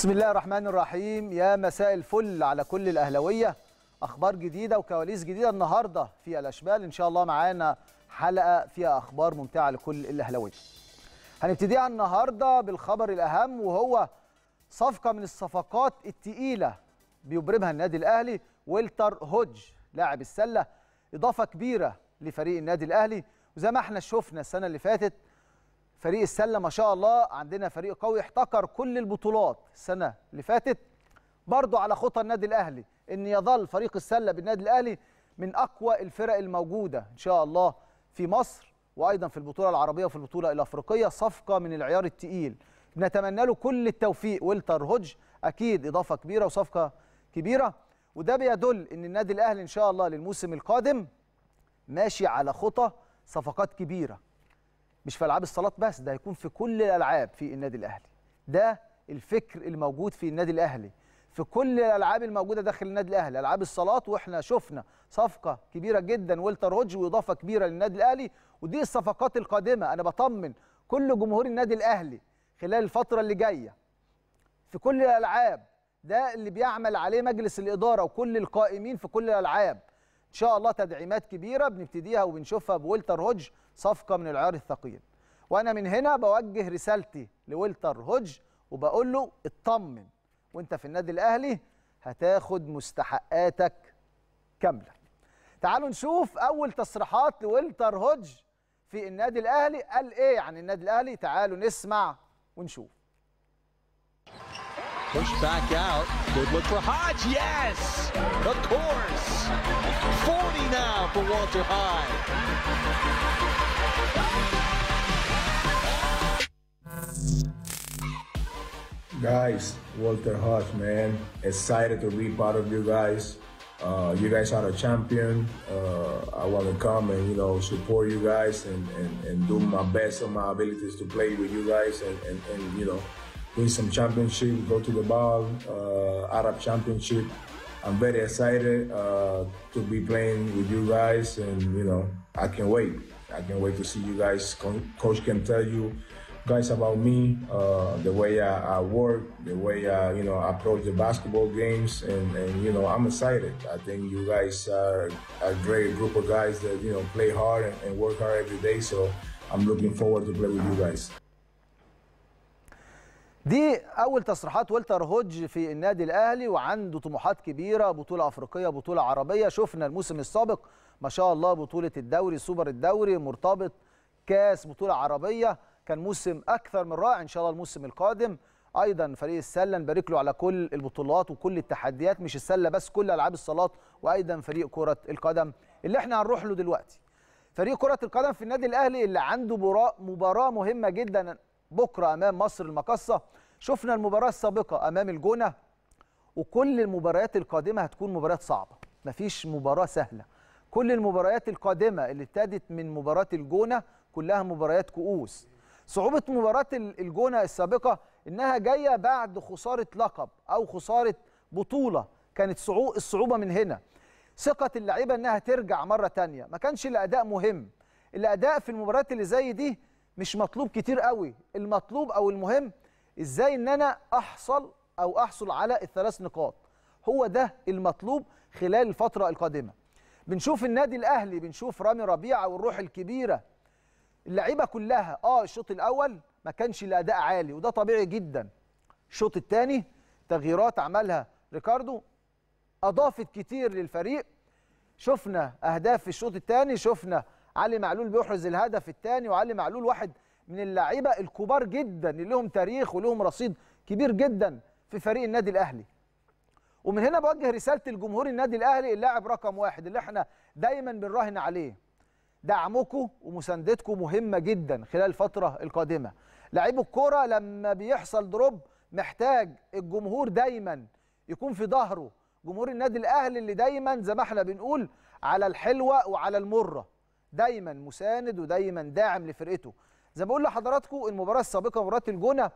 بسم الله الرحمن الرحيم يا مساء الفل على كل الاهلاويه اخبار جديده وكواليس جديده النهارده في الاشبال ان شاء الله معانا حلقه فيها اخبار ممتعه لكل الاهلاويه هنبتديها النهارده بالخبر الاهم وهو صفقه من الصفقات التقيله بيبرمها النادي الاهلي ويلتر هودج لاعب السله اضافه كبيره لفريق النادي الاهلي وزي ما احنا شفنا السنه اللي فاتت فريق السله ما شاء الله عندنا فريق قوي احتكر كل البطولات السنه اللي فاتت برضه على خطى النادي الاهلي ان يظل فريق السله بالنادي الاهلي من اقوى الفرق الموجوده ان شاء الله في مصر وايضا في البطوله العربيه وفي البطوله الافريقيه صفقه من العيار التقيل نتمنى له كل التوفيق ولتر هودج اكيد اضافه كبيره وصفقه كبيره وده بيدل ان النادي الاهلي ان شاء الله للموسم القادم ماشي على خطى صفقات كبيره مش في العاب الصالات بس ده هيكون في كل الالعاب في النادي الاهلي ده الفكر الموجود في النادي الاهلي في كل الالعاب الموجوده داخل النادي الاهلي العاب الصالات واحنا شفنا صفقه كبيره جدا ولتر هودج واضافه كبيره للنادي الاهلي ودي الصفقات القادمه انا بطمن كل جمهور النادي الاهلي خلال الفتره اللي جايه في كل الالعاب ده اللي بيعمل عليه مجلس الاداره وكل القائمين في كل الالعاب ان شاء الله تدعيمات كبيره بنبتديها وبنشوفها بولتر هودج صفقه من العيار الثقيل وانا من هنا بوجه رسالتي لولتر هودج وبقول له اطمن وانت في النادي الاهلي هتاخد مستحقاتك كامله تعالوا نشوف اول تصريحات لولتر هودج في النادي الاهلي قال ايه عن النادي الاهلي تعالوا نسمع ونشوف Push back out. Good look for Hodge. Yes! Of course! 40 now for Walter Hodge. Guys, Walter Hodge, man. Excited to be part of you guys. Uh, you guys are a champion. Uh, I want to come and you know support you guys and, and, and do my best of my abilities to play with you guys and, and, and you know win some championship, go to the ball, uh, Arab championship. I'm very excited uh, to be playing with you guys and you know I can't wait. I can't wait to see you guys. Coach can tell you guys about me, uh, the way I, I, work, the way I, you know, approach the basketball games, and, and you know, I'm excited. I think you guys are a great group of guys that you know play hard and, and work hard every day. So I'm looking forward to play with you guys. دي اول تصريحات والتر هودج في النادي الاهلي وعنده طموحات كبيره بطوله افريقيه بطوله عربيه شفنا الموسم السابق ما شاء الله بطوله الدوري سوبر الدوري مرتبط كاس بطوله عربيه كان موسم اكثر من رائع ان شاء الله الموسم القادم ايضا فريق السله نبارك له على كل البطولات وكل التحديات مش السله بس كل العاب الصالات وايضا فريق كره القدم اللي احنا هنروح له دلوقتي فريق كره القدم في النادي الاهلي اللي عنده مباراه مهمه جدا بكره امام مصر المقصه شفنا المباراه السابقه امام الجونه وكل المباريات القادمه هتكون مباريات صعبه مفيش مباراه سهله كل المباريات القادمه اللي ابتدت من مباراه الجونه كلها مباريات كؤوس صعوبه مباراه الجونه السابقه انها جايه بعد خساره لقب او خساره بطوله كانت الصعوبه من هنا ثقه اللعيبه انها ترجع مره تانية ما كانش الاداء مهم الاداء في المباريات اللي زي دي مش مطلوب كتير قوي المطلوب او المهم ازاي ان انا احصل او احصل على الثلاث نقاط هو ده المطلوب خلال الفتره القادمه بنشوف النادي الاهلي بنشوف رامي ربيعه والروح الكبيره اللعيبه كلها اه الشوط الاول ما كانش الاداء عالي وده طبيعي جدا الشوط الثاني تغييرات عملها ريكاردو اضافت كتير للفريق شفنا اهداف في الشوط الثاني شفنا علي معلول بيحرز الهدف الثاني وعلي معلول واحد من اللعيبه الكبار جدا اللي لهم تاريخ ولهم رصيد كبير جدا في فريق النادي الاهلي ومن هنا بوجه رساله لجمهور النادي الاهلي اللاعب رقم واحد اللي احنا دايما بنراهن عليه دعمكم ومساندتكم مهمه جدا خلال الفتره القادمه لعيب الكوره لما بيحصل دروب محتاج الجمهور دايما يكون في ظهره جمهور النادي الاهلي اللي دايما زي ما احنا بنقول على الحلوه وعلى المره دايما مساند ودايما داعم لفرقته زي ما بقول لحضراتكم المباراه السابقه مباراه الجونه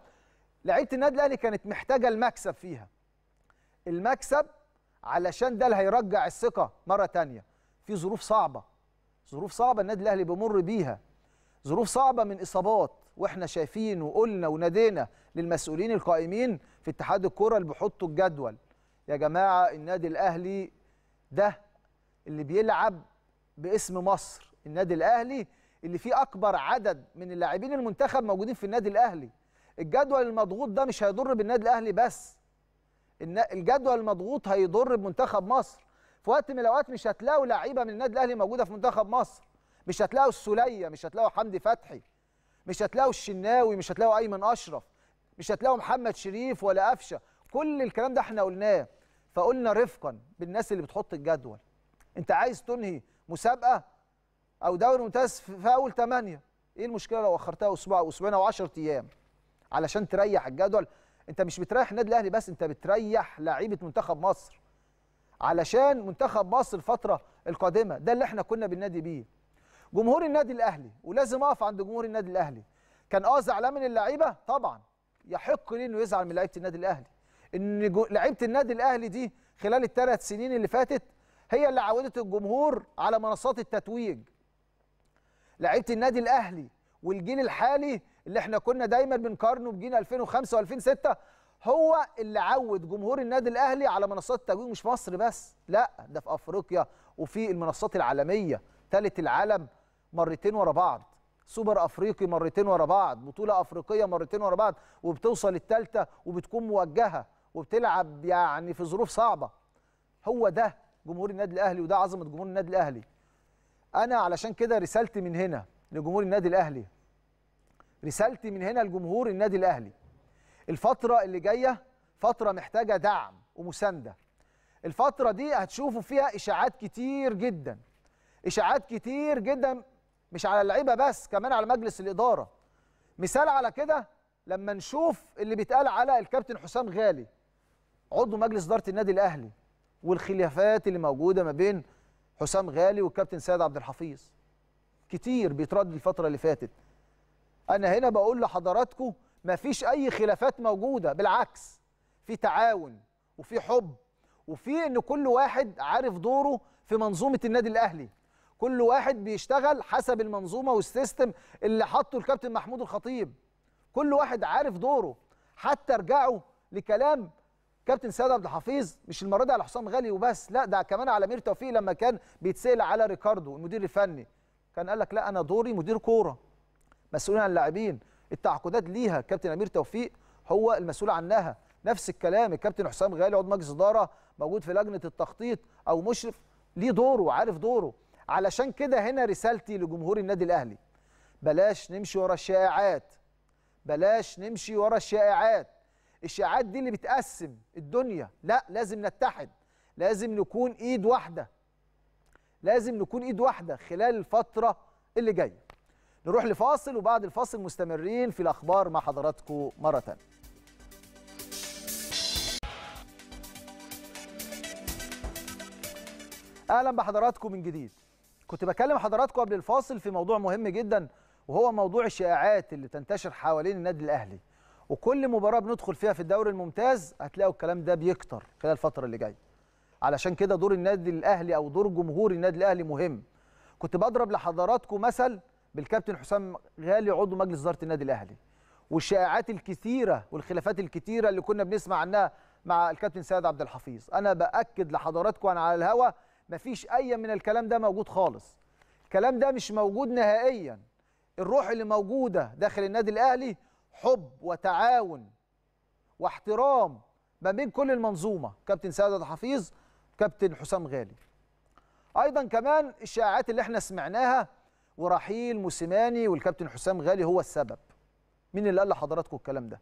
لعيبه النادي الاهلي كانت محتاجه المكسب فيها المكسب علشان ده اللي هيرجع الثقه مره ثانيه في ظروف صعبه ظروف صعبه النادي الاهلي بيمر بيها ظروف صعبه من اصابات واحنا شايفين وقلنا ونادينا للمسؤولين القائمين في اتحاد الكره اللي بيحطوا الجدول يا جماعه النادي الاهلي ده اللي بيلعب باسم مصر النادي الاهلي اللي فيه اكبر عدد من اللاعبين المنتخب موجودين في النادي الاهلي الجدول المضغوط ده مش هيضر بالنادي الاهلي بس الجدول المضغوط هيضر بمنتخب مصر في وقت من الاوقات مش هتلاقوا لعيبه من النادي الاهلي موجوده في منتخب مصر مش هتلاقوا السوليه مش هتلاقوا حمدي فتحي مش هتلاقوا الشناوي مش هتلاقوا ايمن اشرف مش هتلاقوا محمد شريف ولا قفشه كل الكلام ده احنا قلناه فقلنا رفقا بالناس اللي بتحط الجدول انت عايز تنهي مسابقه او دوري ممتاز في اول ثمانيه ايه المشكله لو اخرتها اسبوع او اسبوعين او 10 ايام علشان تريح الجدول انت مش بتريح النادي الاهلي بس انت بتريح لعيبه منتخب مصر علشان منتخب مصر الفتره القادمه ده اللي احنا كنا بننادي بيه جمهور النادي الاهلي ولازم اقف عند جمهور النادي الاهلي كان اه زعلان من اللعيبه طبعا يحق ليه انه يزعل من لعيبه النادي الاهلي ان لعيبه النادي الاهلي دي خلال الثلاث سنين اللي فاتت هي اللي عودت الجمهور على منصات التتويج لعيبه النادي الاهلي والجيل الحالي اللي احنا كنا دايما بنقارنه بجيل 2005 و2006 هو اللي عود جمهور النادي الاهلي على منصات التتويج مش مصر بس لا ده في افريقيا وفي المنصات العالميه ثالث العالم مرتين ورا بعض سوبر افريقي مرتين ورا بعض بطوله افريقيه مرتين ورا بعض وبتوصل الثالثه وبتكون موجهه وبتلعب يعني في ظروف صعبه هو ده جمهور النادي الاهلي وده عظمه جمهور النادي الاهلي انا علشان كده رسالتي من هنا لجمهور النادي الاهلي رسالتي من هنا لجمهور النادي الاهلي الفتره اللي جايه فتره محتاجه دعم ومسانده الفتره دي هتشوفوا فيها اشاعات كتير جدا اشاعات كتير جدا مش على اللعيبه بس كمان على مجلس الاداره مثال على كده لما نشوف اللي بيتقال على الكابتن حسام غالي عضو مجلس اداره النادي الاهلي والخلافات اللي موجوده ما بين حسام غالي والكابتن سيد عبد الحفيظ كتير بيتردد الفتره اللي فاتت انا هنا بقول لحضراتكم ما فيش اي خلافات موجوده بالعكس في تعاون وفي حب وفي ان كل واحد عارف دوره في منظومه النادي الاهلي كل واحد بيشتغل حسب المنظومه والسيستم اللي حطه الكابتن محمود الخطيب كل واحد عارف دوره حتى رجعوا لكلام كابتن سيد عبد الحفيظ مش المره دي على حسام غالي وبس لا ده كمان على امير توفيق لما كان بيتسال على ريكاردو المدير الفني كان قال لك لا انا دوري مدير كوره مسؤول عن اللاعبين التعاقدات ليها كابتن امير توفيق هو المسؤول عنها نفس الكلام الكابتن حسام غالي عضو مجلس اداره موجود في لجنه التخطيط او مشرف ليه دوره وعارف دوره علشان كده هنا رسالتي لجمهور النادي الاهلي بلاش نمشي ورا الشائعات بلاش نمشي ورا الشائعات الشائعات دي اللي بتقسم الدنيا لا لازم نتحد لازم نكون ايد واحده لازم نكون ايد واحده خلال الفتره اللي جايه نروح لفاصل وبعد الفاصل مستمرين في الأخبار مع حضراتكم مرة تانية اهلا بحضراتكم من جديد كنت بكلم حضراتكم قبل الفاصل في موضوع مهم جدا وهو موضوع الشائعات اللي تنتشر حوالين النادي الاهلي وكل مباراه بندخل فيها في الدوري الممتاز هتلاقوا الكلام ده بيكتر خلال الفتره اللي جايه علشان كده دور النادي الاهلي او دور جمهور النادي الاهلي مهم كنت بضرب لحضراتكم مثل بالكابتن حسام غالي عضو مجلس اداره النادي الاهلي والشائعات الكثيره والخلافات الكثيره اللي كنا بنسمع عنها مع الكابتن سيد عبد الحفيظ انا باكد لحضراتكم انا على الهوا مفيش اي من الكلام ده موجود خالص الكلام ده مش موجود نهائيا الروح اللي موجوده داخل النادي الاهلي حب وتعاون واحترام ما بين كل المنظومه كابتن سيد عبد الحفيظ كابتن حسام غالي ايضا كمان الشائعات اللي احنا سمعناها ورحيل موسيماني والكابتن حسام غالي هو السبب مين اللي قال لحضراتكم الكلام ده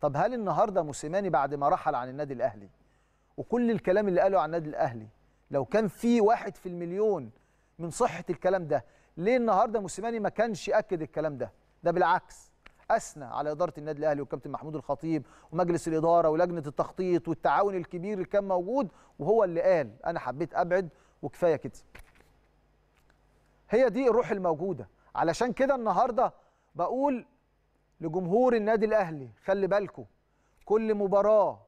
طب هل النهارده موسيماني بعد ما رحل عن النادي الاهلي وكل الكلام اللي قاله عن النادي الاهلي لو كان في واحد في المليون من صحه الكلام ده ليه النهارده موسيماني ما كانش اكد الكلام ده ده بالعكس اثنى على اداره النادي الاهلي والكابتن محمود الخطيب ومجلس الاداره ولجنه التخطيط والتعاون الكبير اللي كان موجود وهو اللي قال انا حبيت ابعد وكفايه كده هي دي الروح الموجوده علشان كده النهارده بقول لجمهور النادي الاهلي خلي بالكم كل مباراه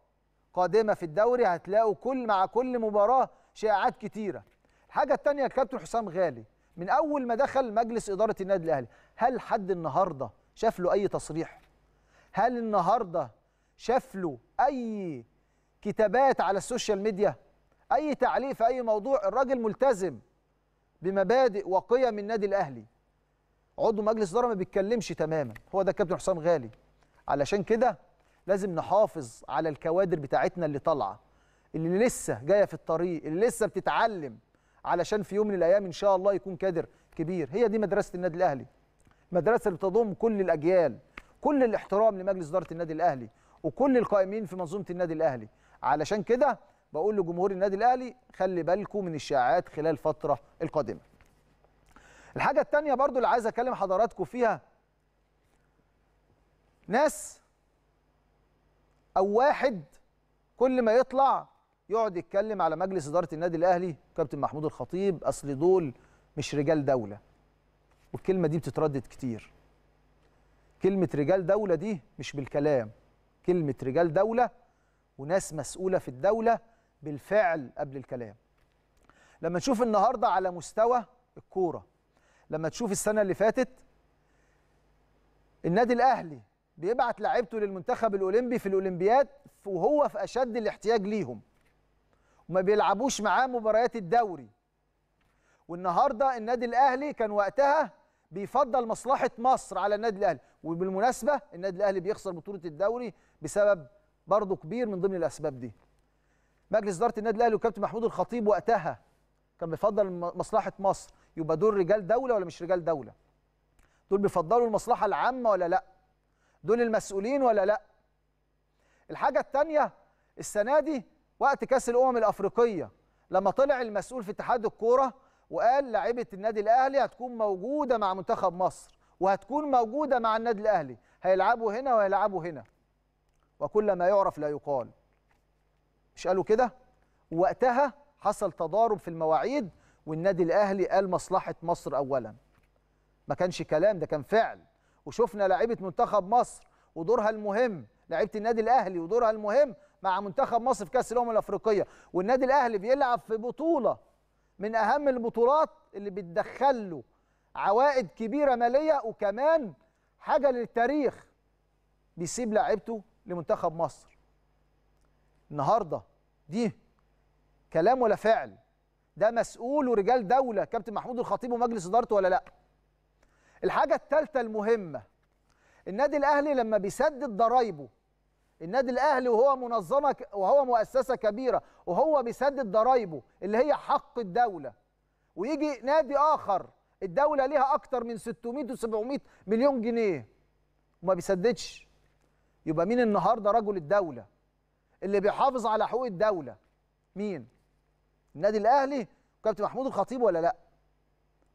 قادمه في الدوري هتلاقوا كل مع كل مباراه شائعات كتيره الحاجه الثانيه الكابتن حسام غالي من اول ما دخل مجلس اداره النادي الاهلي هل حد النهارده شاف له اي تصريح هل النهارده شاف له اي كتابات على السوشيال ميديا اي تعليق في اي موضوع الراجل ملتزم بمبادئ وقيم النادي الاهلي عضو مجلس اداره ما بيتكلمش تماما هو ده الكابتن حسام غالي علشان كده لازم نحافظ على الكوادر بتاعتنا اللي طالعه اللي لسه جايه في الطريق اللي لسه بتتعلم علشان في يوم من الايام ان شاء الله يكون كادر كبير هي دي مدرسه النادي الاهلي مدرسه اللي تضم كل الاجيال كل الاحترام لمجلس اداره النادي الاهلي وكل القائمين في منظومه النادي الاهلي علشان كده بقول لجمهور النادي الاهلي خلي بالكم من الشائعات خلال الفتره القادمه الحاجه الثانيه برضو اللي عايز اكلم حضراتكم فيها ناس او واحد كل ما يطلع يقعد يتكلم على مجلس اداره النادي الاهلي كابتن محمود الخطيب اصل دول مش رجال دوله والكلمه دي بتتردد كتير كلمه رجال دوله دي مش بالكلام كلمه رجال دوله وناس مسؤوله في الدوله بالفعل قبل الكلام لما تشوف النهارده على مستوى الكوره لما تشوف السنه اللي فاتت النادي الاهلي بيبعت لعبته للمنتخب الاولمبي في الاولمبياد وهو في اشد الاحتياج ليهم وما بيلعبوش معاه مباريات الدوري والنهارده النادي الاهلي كان وقتها بيفضل مصلحه مصر على النادي الاهلي وبالمناسبه النادي الاهلي بيخسر بطوله الدوري بسبب برضه كبير من ضمن الاسباب دي مجلس اداره النادي الاهلي وكابتن محمود الخطيب وقتها كان بيفضل مصلحه مصر يبقى دول رجال دوله ولا مش رجال دوله دول بيفضلوا المصلحه العامه ولا لا دول المسؤولين ولا لا الحاجه الثانيه السنه دي وقت كاس الامم الافريقيه لما طلع المسؤول في اتحاد الكوره وقال لعيبه النادي الاهلي هتكون موجوده مع منتخب مصر وهتكون موجوده مع النادي الاهلي هيلعبوا هنا وهيلعبوا هنا وكل ما يعرف لا يقال مش قالوا كده وقتها حصل تضارب في المواعيد والنادي الاهلي قال مصلحه مصر اولا ما كانش كلام ده كان فعل وشفنا لعيبه منتخب مصر ودورها المهم لعيبه النادي الاهلي ودورها المهم مع منتخب مصر في كاس الامم الافريقيه والنادي الاهلي بيلعب في بطوله من اهم البطولات اللي بتدخل له عوائد كبيره ماليه وكمان حاجه للتاريخ بيسيب لعيبته لمنتخب مصر النهارده دي كلام ولا فعل ده مسؤول ورجال دوله كابتن محمود الخطيب ومجلس ادارته ولا لا الحاجه الثالثه المهمه النادي الاهلي لما بيسدد ضرايبه النادي الاهلي وهو منظمه وهو مؤسسه كبيره وهو بيسدد ضرايبه اللي هي حق الدوله ويجي نادي اخر الدوله ليها اكتر من 600 و700 مليون جنيه وما بيسددش يبقى مين النهارده رجل الدوله اللي بيحافظ على حقوق الدوله مين النادي الاهلي وكابتن محمود الخطيب ولا لا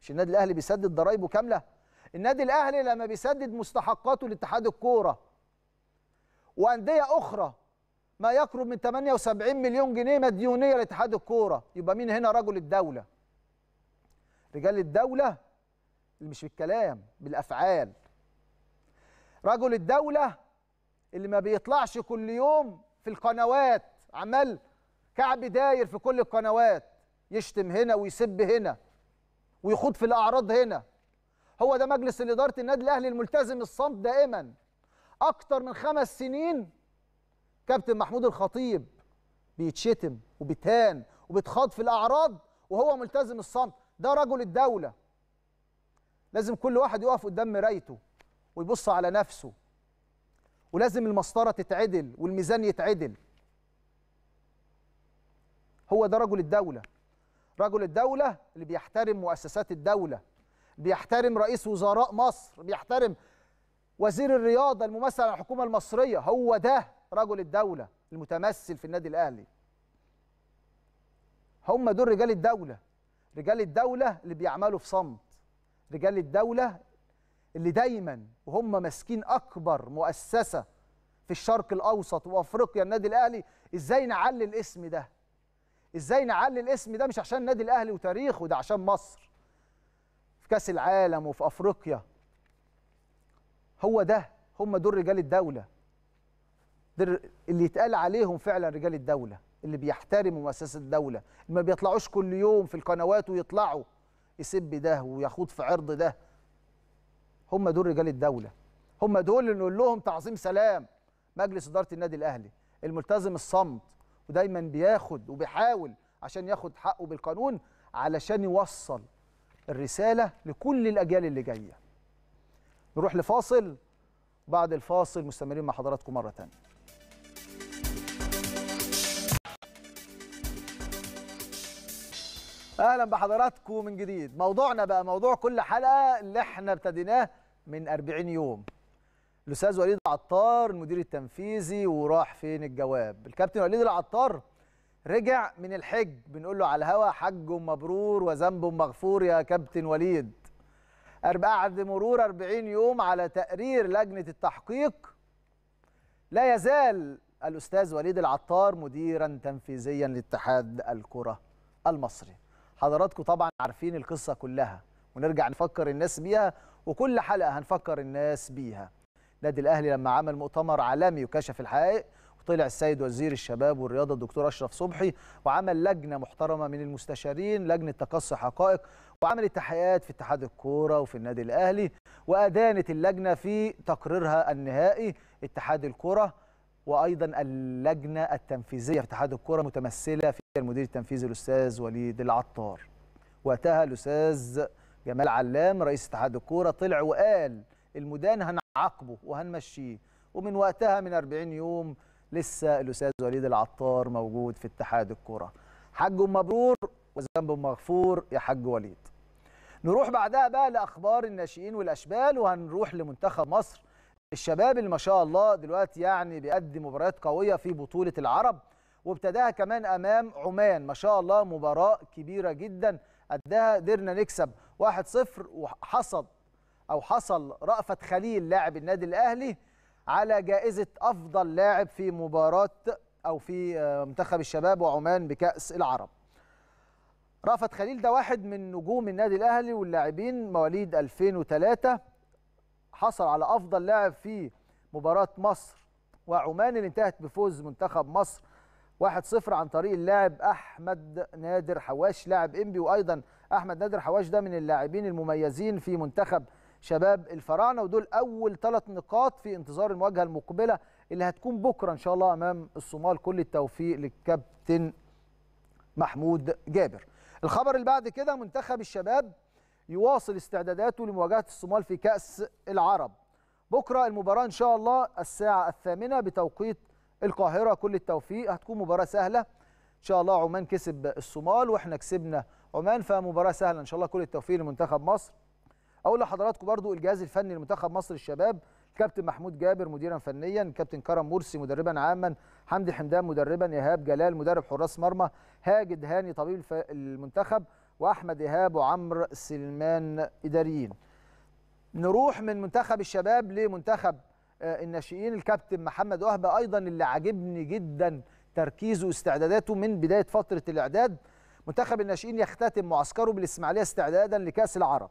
مش النادي الاهلي بيسدد ضرايبه كامله النادي الاهلي لما بيسدد مستحقاته لاتحاد الكوره وانديه اخرى ما يقرب من 78 مليون جنيه مديونيه لاتحاد الكوره يبقى مين هنا رجل الدوله رجال الدوله اللي مش بالكلام بالافعال رجل الدوله اللي ما بيطلعش كل يوم في القنوات عمال كعب داير في كل القنوات يشتم هنا ويسب هنا ويخوض في الاعراض هنا هو ده مجلس اداره النادي الاهلي الملتزم الصمت دائما اكتر من خمس سنين كابتن محمود الخطيب بيتشتم وبيتهان وبيتخاض في الاعراض وهو ملتزم الصمت ده رجل الدوله لازم كل واحد يقف قدام مرايته ويبص على نفسه ولازم المسطره تتعدل والميزان يتعدل هو ده رجل الدوله رجل الدوله اللي بيحترم مؤسسات الدوله بيحترم رئيس وزراء مصر بيحترم وزير الرياضه الممثل على الحكومه المصريه هو ده رجل الدوله المتمثل في النادي الاهلي هم دول رجال الدوله رجال الدوله اللي بيعملوا في صمت رجال الدوله اللي دايما وهم ماسكين اكبر مؤسسه في الشرق الاوسط وافريقيا النادي الاهلي ازاي نعلي الاسم ده ازاي نعلي الاسم ده مش عشان النادي الاهلي وتاريخه ده عشان مصر في كاس العالم وفي افريقيا هو ده هم دول رجال الدوله دول اللي يتقال عليهم فعلا رجال الدوله اللي بيحترموا مؤسسه الدوله اللي ما بيطلعوش كل يوم في القنوات ويطلعوا يسب ده ويخوض في عرض ده هم دول رجال الدوله هم دول اللي نقول لهم تعظيم سلام مجلس اداره النادي الاهلي الملتزم الصمت ودايما بياخد وبيحاول عشان ياخد حقه بالقانون علشان يوصل الرساله لكل الاجيال اللي جايه نروح لفاصل بعد الفاصل مستمرين مع حضراتكم مره ثانيه اهلا بحضراتكم من جديد موضوعنا بقى موضوع كل حلقه اللي احنا ابتديناه من 40 يوم الاستاذ وليد العطار المدير التنفيذي وراح فين الجواب الكابتن وليد العطار رجع من الحج بنقول له على الهوا حج مبرور وذنب مغفور يا كابتن وليد بعد مرور 40 يوم على تقرير لجنه التحقيق لا يزال الاستاذ وليد العطار مديرا تنفيذيا لاتحاد الكره المصري حضراتكم طبعا عارفين القصه كلها ونرجع نفكر الناس بيها وكل حلقه هنفكر الناس بيها نادي الاهلي لما عمل مؤتمر عالمي وكشف الحقائق وطلع السيد وزير الشباب والرياضه الدكتور اشرف صبحي وعمل لجنه محترمه من المستشارين لجنه تقصي حقائق وعمل تحيات في اتحاد الكوره وفي النادي الاهلي وادانت اللجنه في تقريرها النهائي اتحاد الكوره وايضا اللجنه التنفيذيه في اتحاد الكوره متمثله في المدير التنفيذي الاستاذ وليد العطار وقتها الاستاذ جمال علام رئيس اتحاد الكوره طلع وقال المدان هنعاقبه وهنمشيه ومن وقتها من 40 يوم لسه الاستاذ وليد العطار موجود في اتحاد الكوره حج مبرور وذنب مغفور يا حج وليد نروح بعدها بقى لاخبار الناشئين والاشبال وهنروح لمنتخب مصر الشباب اللي ما شاء الله دلوقتي يعني بيقدم مباريات قويه في بطوله العرب وابتداها كمان امام عمان ما شاء الله مباراه كبيره جدا أداها قدرنا نكسب 1-0 وحصد او حصل رأفت خليل لاعب النادي الاهلي على جائزه افضل لاعب في مباراه او في آه، منتخب الشباب وعمان بكاس العرب رأفت خليل ده واحد من نجوم النادي الاهلي واللاعبين مواليد 2003 حصل على افضل لاعب في مباراه مصر وعمان اللي انتهت بفوز منتخب مصر 1-0 عن طريق اللاعب احمد نادر حواش لاعب انبي وايضا احمد نادر حواش ده من اللاعبين المميزين في منتخب شباب الفراعنه ودول اول ثلاث نقاط في انتظار المواجهه المقبله اللي هتكون بكره ان شاء الله امام الصومال كل التوفيق للكابتن محمود جابر الخبر اللي بعد كده منتخب الشباب يواصل استعداداته لمواجهه الصومال في كاس العرب بكره المباراه ان شاء الله الساعه الثامنه بتوقيت القاهره كل التوفيق هتكون مباراه سهله ان شاء الله عمان كسب الصومال واحنا كسبنا عمان فمباراه سهله ان شاء الله كل التوفيق لمنتخب مصر اقول لحضراتكم برضو الجهاز الفني لمنتخب مصر الشباب الكابتن محمود جابر مديرا فنيا كابتن كرم مرسي مدربا عاما حمدي حمدان مدربا ايهاب جلال مدرب حراس مرمى هاجد هاني طبيب المنتخب واحمد ايهاب وعمرو سلمان اداريين نروح من منتخب الشباب لمنتخب آه، الناشئين الكابتن محمد وهبه ايضا اللي عاجبني جدا تركيزه واستعداداته من بدايه فتره الاعداد منتخب الناشئين يختتم معسكره بالاسماعيليه استعدادا لكاس العرب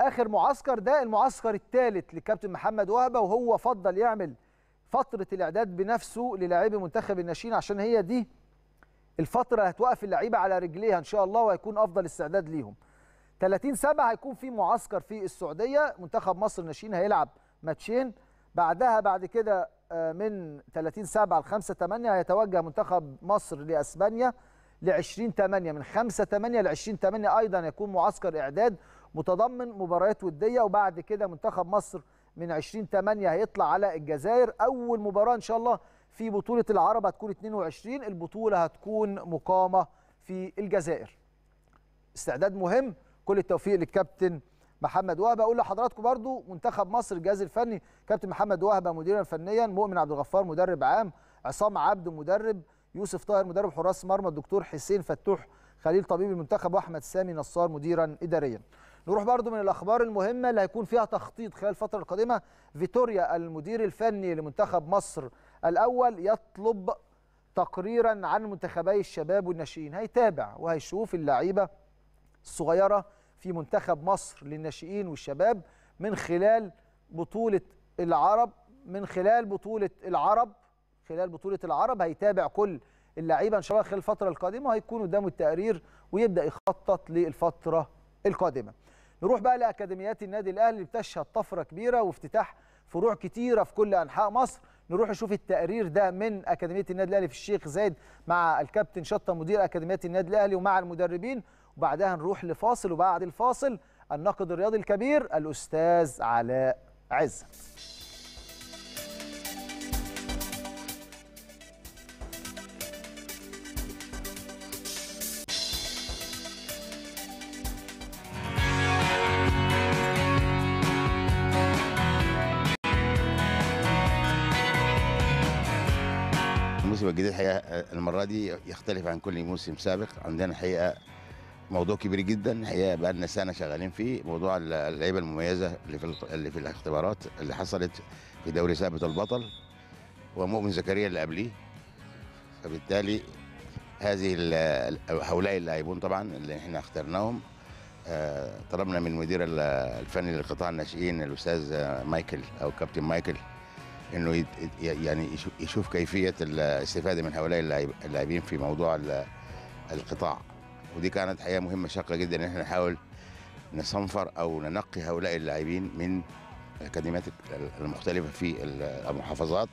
اخر معسكر ده المعسكر الثالث للكابتن محمد وهبه وهو فضل يعمل فتره الاعداد بنفسه للاعبي منتخب الناشئين عشان هي دي الفتره هتوقف اللعيبه على رجليها ان شاء الله وهيكون افضل استعداد ليهم 30 7 هيكون في معسكر في السعوديه منتخب مصر الناشئين هيلعب ماتشين بعدها بعد كده آه، من 30 7 ل 5 8 هيتوجه منتخب مصر لاسبانيا ل 20 8 من 5 8 ل 20 8 ايضا يكون معسكر اعداد متضمن مباريات وديه وبعد كده منتخب مصر من 20 8 هيطلع على الجزائر اول مباراه ان شاء الله في بطوله العرب هتكون 22 البطوله هتكون مقامه في الجزائر استعداد مهم كل التوفيق للكابتن محمد وهبه اقول لحضراتكم برضو منتخب مصر الجهاز الفني كابتن محمد وهبه مديرا فنيا مؤمن عبد الغفار مدرب عام عصام عبد مدرب يوسف طاهر مدرب حراس مرمى الدكتور حسين فتوح خليل طبيب المنتخب واحمد سامي نصار مديرا اداريا نروح برضو من الاخبار المهمه اللي هيكون فيها تخطيط خلال الفتره القادمه فيتوريا المدير الفني لمنتخب مصر الاول يطلب تقريرا عن منتخبي الشباب والناشئين هيتابع وهيشوف اللعيبه الصغيره في منتخب مصر للناشئين والشباب من خلال بطولة العرب من خلال بطولة العرب خلال بطولة العرب هيتابع كل اللعيبة إن شاء الله خلال الفترة القادمة هيكون قدامه التقرير ويبدأ يخطط للفترة القادمة نروح بقى لأكاديميات النادي الأهلي اللي بتشهد طفرة كبيرة وافتتاح فروع كتيرة في كل أنحاء مصر نروح نشوف التقرير ده من أكاديمية النادي الأهلي في الشيخ زايد مع الكابتن شطة مدير أكاديمية النادي الأهلي ومع المدربين بعدها نروح لفاصل وبعد الفاصل الناقد الرياضي الكبير الأستاذ علاء عز الموسم الجديد الحقيقه المره دي يختلف عن كل موسم سابق عندنا حقيقه موضوع كبير جدا الحقيقه بقى لنا سنه شغالين فيه موضوع اللعيبه المميزه اللي في اللي في الاختبارات اللي حصلت في دوري ثابت البطل ومؤمن زكريا اللي قبليه فبالتالي هذه هؤلاء اللاعبون طبعا اللي احنا اخترناهم آه، طلبنا من مدير الفني لقطاع الناشئين الاستاذ مايكل او كابتن مايكل انه يعني يشوف كيفيه الاستفاده من هؤلاء اللاعبين في موضوع القطاع ودي كانت حقيقه مهمه شاقه جدا ان احنا نحاول نصنفر او ننقي هؤلاء اللاعبين من الاكاديميات المختلفه في المحافظات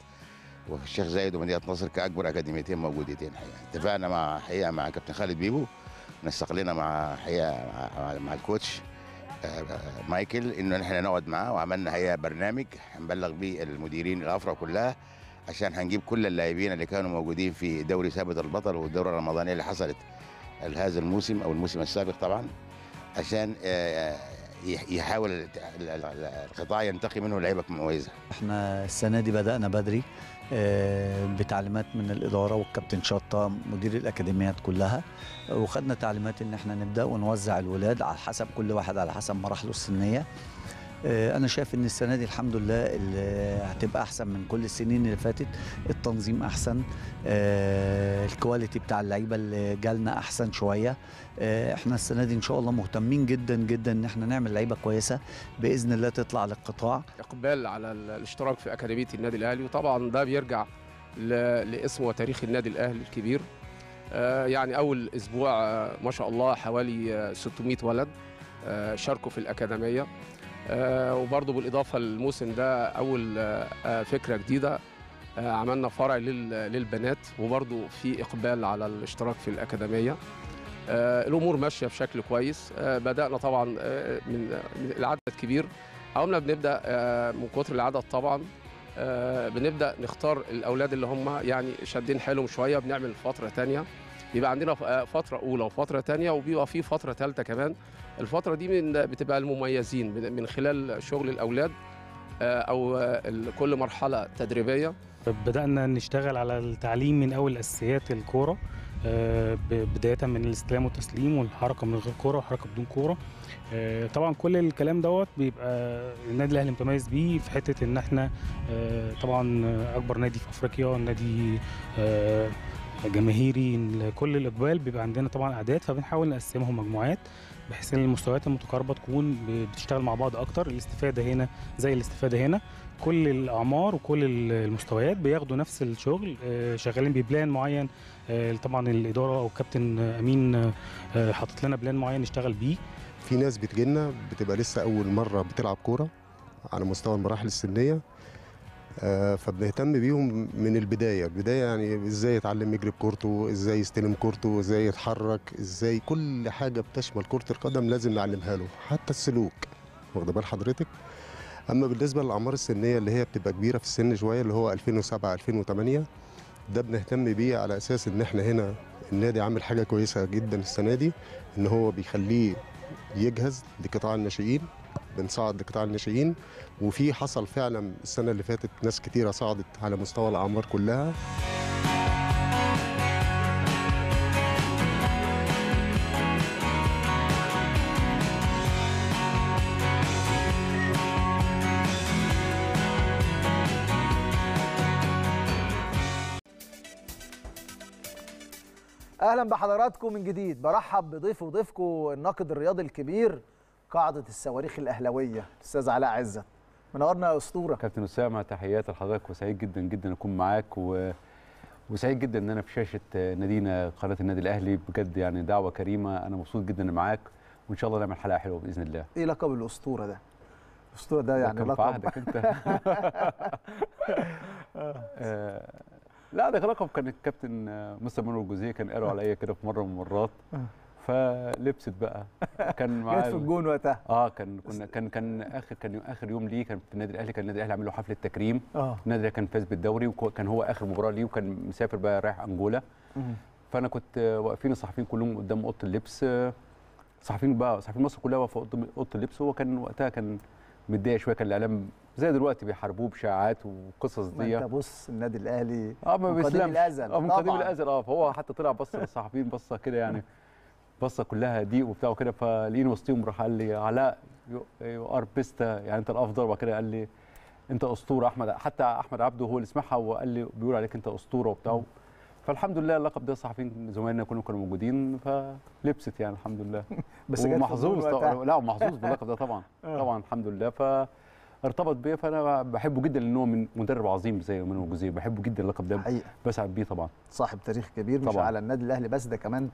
وفي الشيخ زايد ومدينه نصر كاكبر اكاديميتين موجودتين حقيقه اتفقنا مع حقيقه مع كابتن خالد بيبو نستقلنا مع حقيقه مع, مع الكوتش آه، آه، مايكل انه نحن نقعد معاه وعملنا حقيقه برنامج هنبلغ به المديرين الافرع كلها عشان هنجيب كل اللاعبين اللي كانوا موجودين في دوري ثابت البطل والدوره الرمضانيه اللي حصلت هذا الموسم او الموسم السابق طبعا عشان آه، آه، يحاول القطاع ينتقي منه لعيبه مميزه. احنا السنه دي بدانا بدري آه، بتعليمات من الاداره والكابتن شطه مدير الاكاديميات كلها وخدنا تعليمات ان احنا نبدا ونوزع الولاد على حسب كل واحد على حسب مراحله السنيه آه، انا شايف ان السنه دي الحمد لله هتبقى احسن من كل السنين اللي فاتت التنظيم احسن آه، الكواليتي بتاع اللعيبه اللي جالنا احسن شويه آه، احنا السنه دي ان شاء الله مهتمين جدا جدا ان احنا نعمل لعيبه كويسه باذن الله تطلع للقطاع اقبال على الاشتراك في اكاديميه النادي الاهلي وطبعا ده بيرجع لاسم وتاريخ النادي الاهلي الكبير يعني اول اسبوع ما شاء الله حوالي 600 ولد شاركوا في الاكاديميه آه، وبرضه بالإضافة للموسم ده أول آه، آه، فكرة جديدة عملنا فرع للبنات وبرضه في إقبال على الاشتراك في الأكاديمية الأمور ماشية بشكل كويس بدأنا طبعا من العدد كبير أول بنبدأ من كتر العدد طبعا بنبدأ نختار الأولاد اللي هم يعني شادين حيلهم شوية بنعمل فترة تانية بيبقى عندنا فترة أولى وفترة تانية وبيبقى في فترة تالتة كمان الفتره دي من بتبقى المميزين من خلال شغل الاولاد آه، او كل مرحله تدريبيه بدانا نشتغل على التعليم من اول اساسيات الكوره آه، بدايه من الاستلام والتسليم والحركه من غير كوره وحركه بدون كوره آه، طبعا كل الكلام دوت بيبقى النادي الاهلي متميز بيه في حته ان احنا طبعا اكبر نادي في افريقيا نادي جماهيري كل الاقبال بيبقى عندنا طبعا اعداد فبنحاول نقسمهم مجموعات بحيث ان المستويات المتقاربه تكون بتشتغل مع بعض اكتر الاستفاده هنا زي الاستفاده هنا كل الاعمار وكل المستويات بياخدوا نفس الشغل آه، شغالين ببلان معين آه، طبعا الاداره او الكابتن امين آه، حاطط لنا بلان معين نشتغل بيه في ناس بتجيلنا بتبقى لسه اول مره بتلعب كوره على مستوى المراحل السنيه آه، فبنهتم بيهم من البدايه البدايه يعني ازاي يتعلم يجري بكورته ازاي يستلم كورته ازاي يتحرك ازاي كل حاجه بتشمل كره القدم لازم نعلمها له حتى السلوك واخد بال حضرتك اما بالنسبه للاعمار السنيه اللي هي بتبقى كبيره في السن شويه اللي هو 2007 2008 ده بنهتم بيه على اساس ان احنا هنا النادي عامل حاجه كويسه جدا السنه دي ان هو بيخليه يجهز لقطاع الناشئين بنصعد لقطاع الناشئين وفي حصل فعلا السنه اللي فاتت ناس كثيره صعدت على مستوى الاعمار كلها اهلا بحضراتكم من جديد برحب بضيف وضيفكم الناقد الرياضي الكبير قاعده الصواريخ الاهلاويه الاستاذ علاء عزت منورنا يا اسطوره كابتن اسامه تحياتي لحضرتك وسعيد جدا جدا اكون معاك و... وسعيد جدا ان انا في شاشه نادينا قناه النادي الاهلي بجد يعني دعوه كريمه انا مبسوط جدا معاك وان شاء الله نعمل حلقه حلوه باذن الله ايه لقب الاسطوره ده الاسطوره ده يعني لقب في عهدك انت آه لا ده لقب كان الكابتن مستر منور الجوزيه كان قالوا عليا كده في مره من المرات آه. فلبست بقى كان معايا في الجون وقتها اه كان كنا كان كان اخر كان اخر يوم ليه كان في النادي الاهلي كان النادي الاهلي عامل له حفله تكريم اه النادي الاهلي كان فاز بالدوري وكان هو اخر مباراه ليه وكان مسافر بقى رايح انجولا فانا كنت واقفين الصحفيين كلهم قدام اوضه اللبس صحفيين بقى صحفيين مصر كلها واقفه قدام اوضه اللبس هو كان وقتها كان متضايق شويه كان الاعلام زي دلوقتي بيحاربوه بشاعات وقصص دي انت بص النادي الاهلي اه ما بيسلمش من قديم الازل اه من قديم الازل اه فهو حتى طلع بص للصحفيين بصه كده يعني بصه كلها ضيق وبتاع وكده فلقيني وسطيهم راح قال لي علاء يو ار بيستا يعني انت الافضل وبعد كده قال لي انت اسطوره احمد حتى احمد عبده هو اللي سمعها وقال لي بيقول عليك انت اسطوره وبتاع فالحمد لله اللقب ده صحفيين زمايلنا كلهم كانوا موجودين فلبست يعني الحمد لله بس محظوظ لا محظوظ باللقب ده طبعا آه. طبعا الحمد لله ف ارتبط بيا فانا بحبه جدا لان هو من مدرب عظيم زي منو جوزيه بحبه جدا اللقب ده بسعد بيه طبعا صاحب تاريخ كبير طبعا. مش على النادي الاهلي بس ده كمان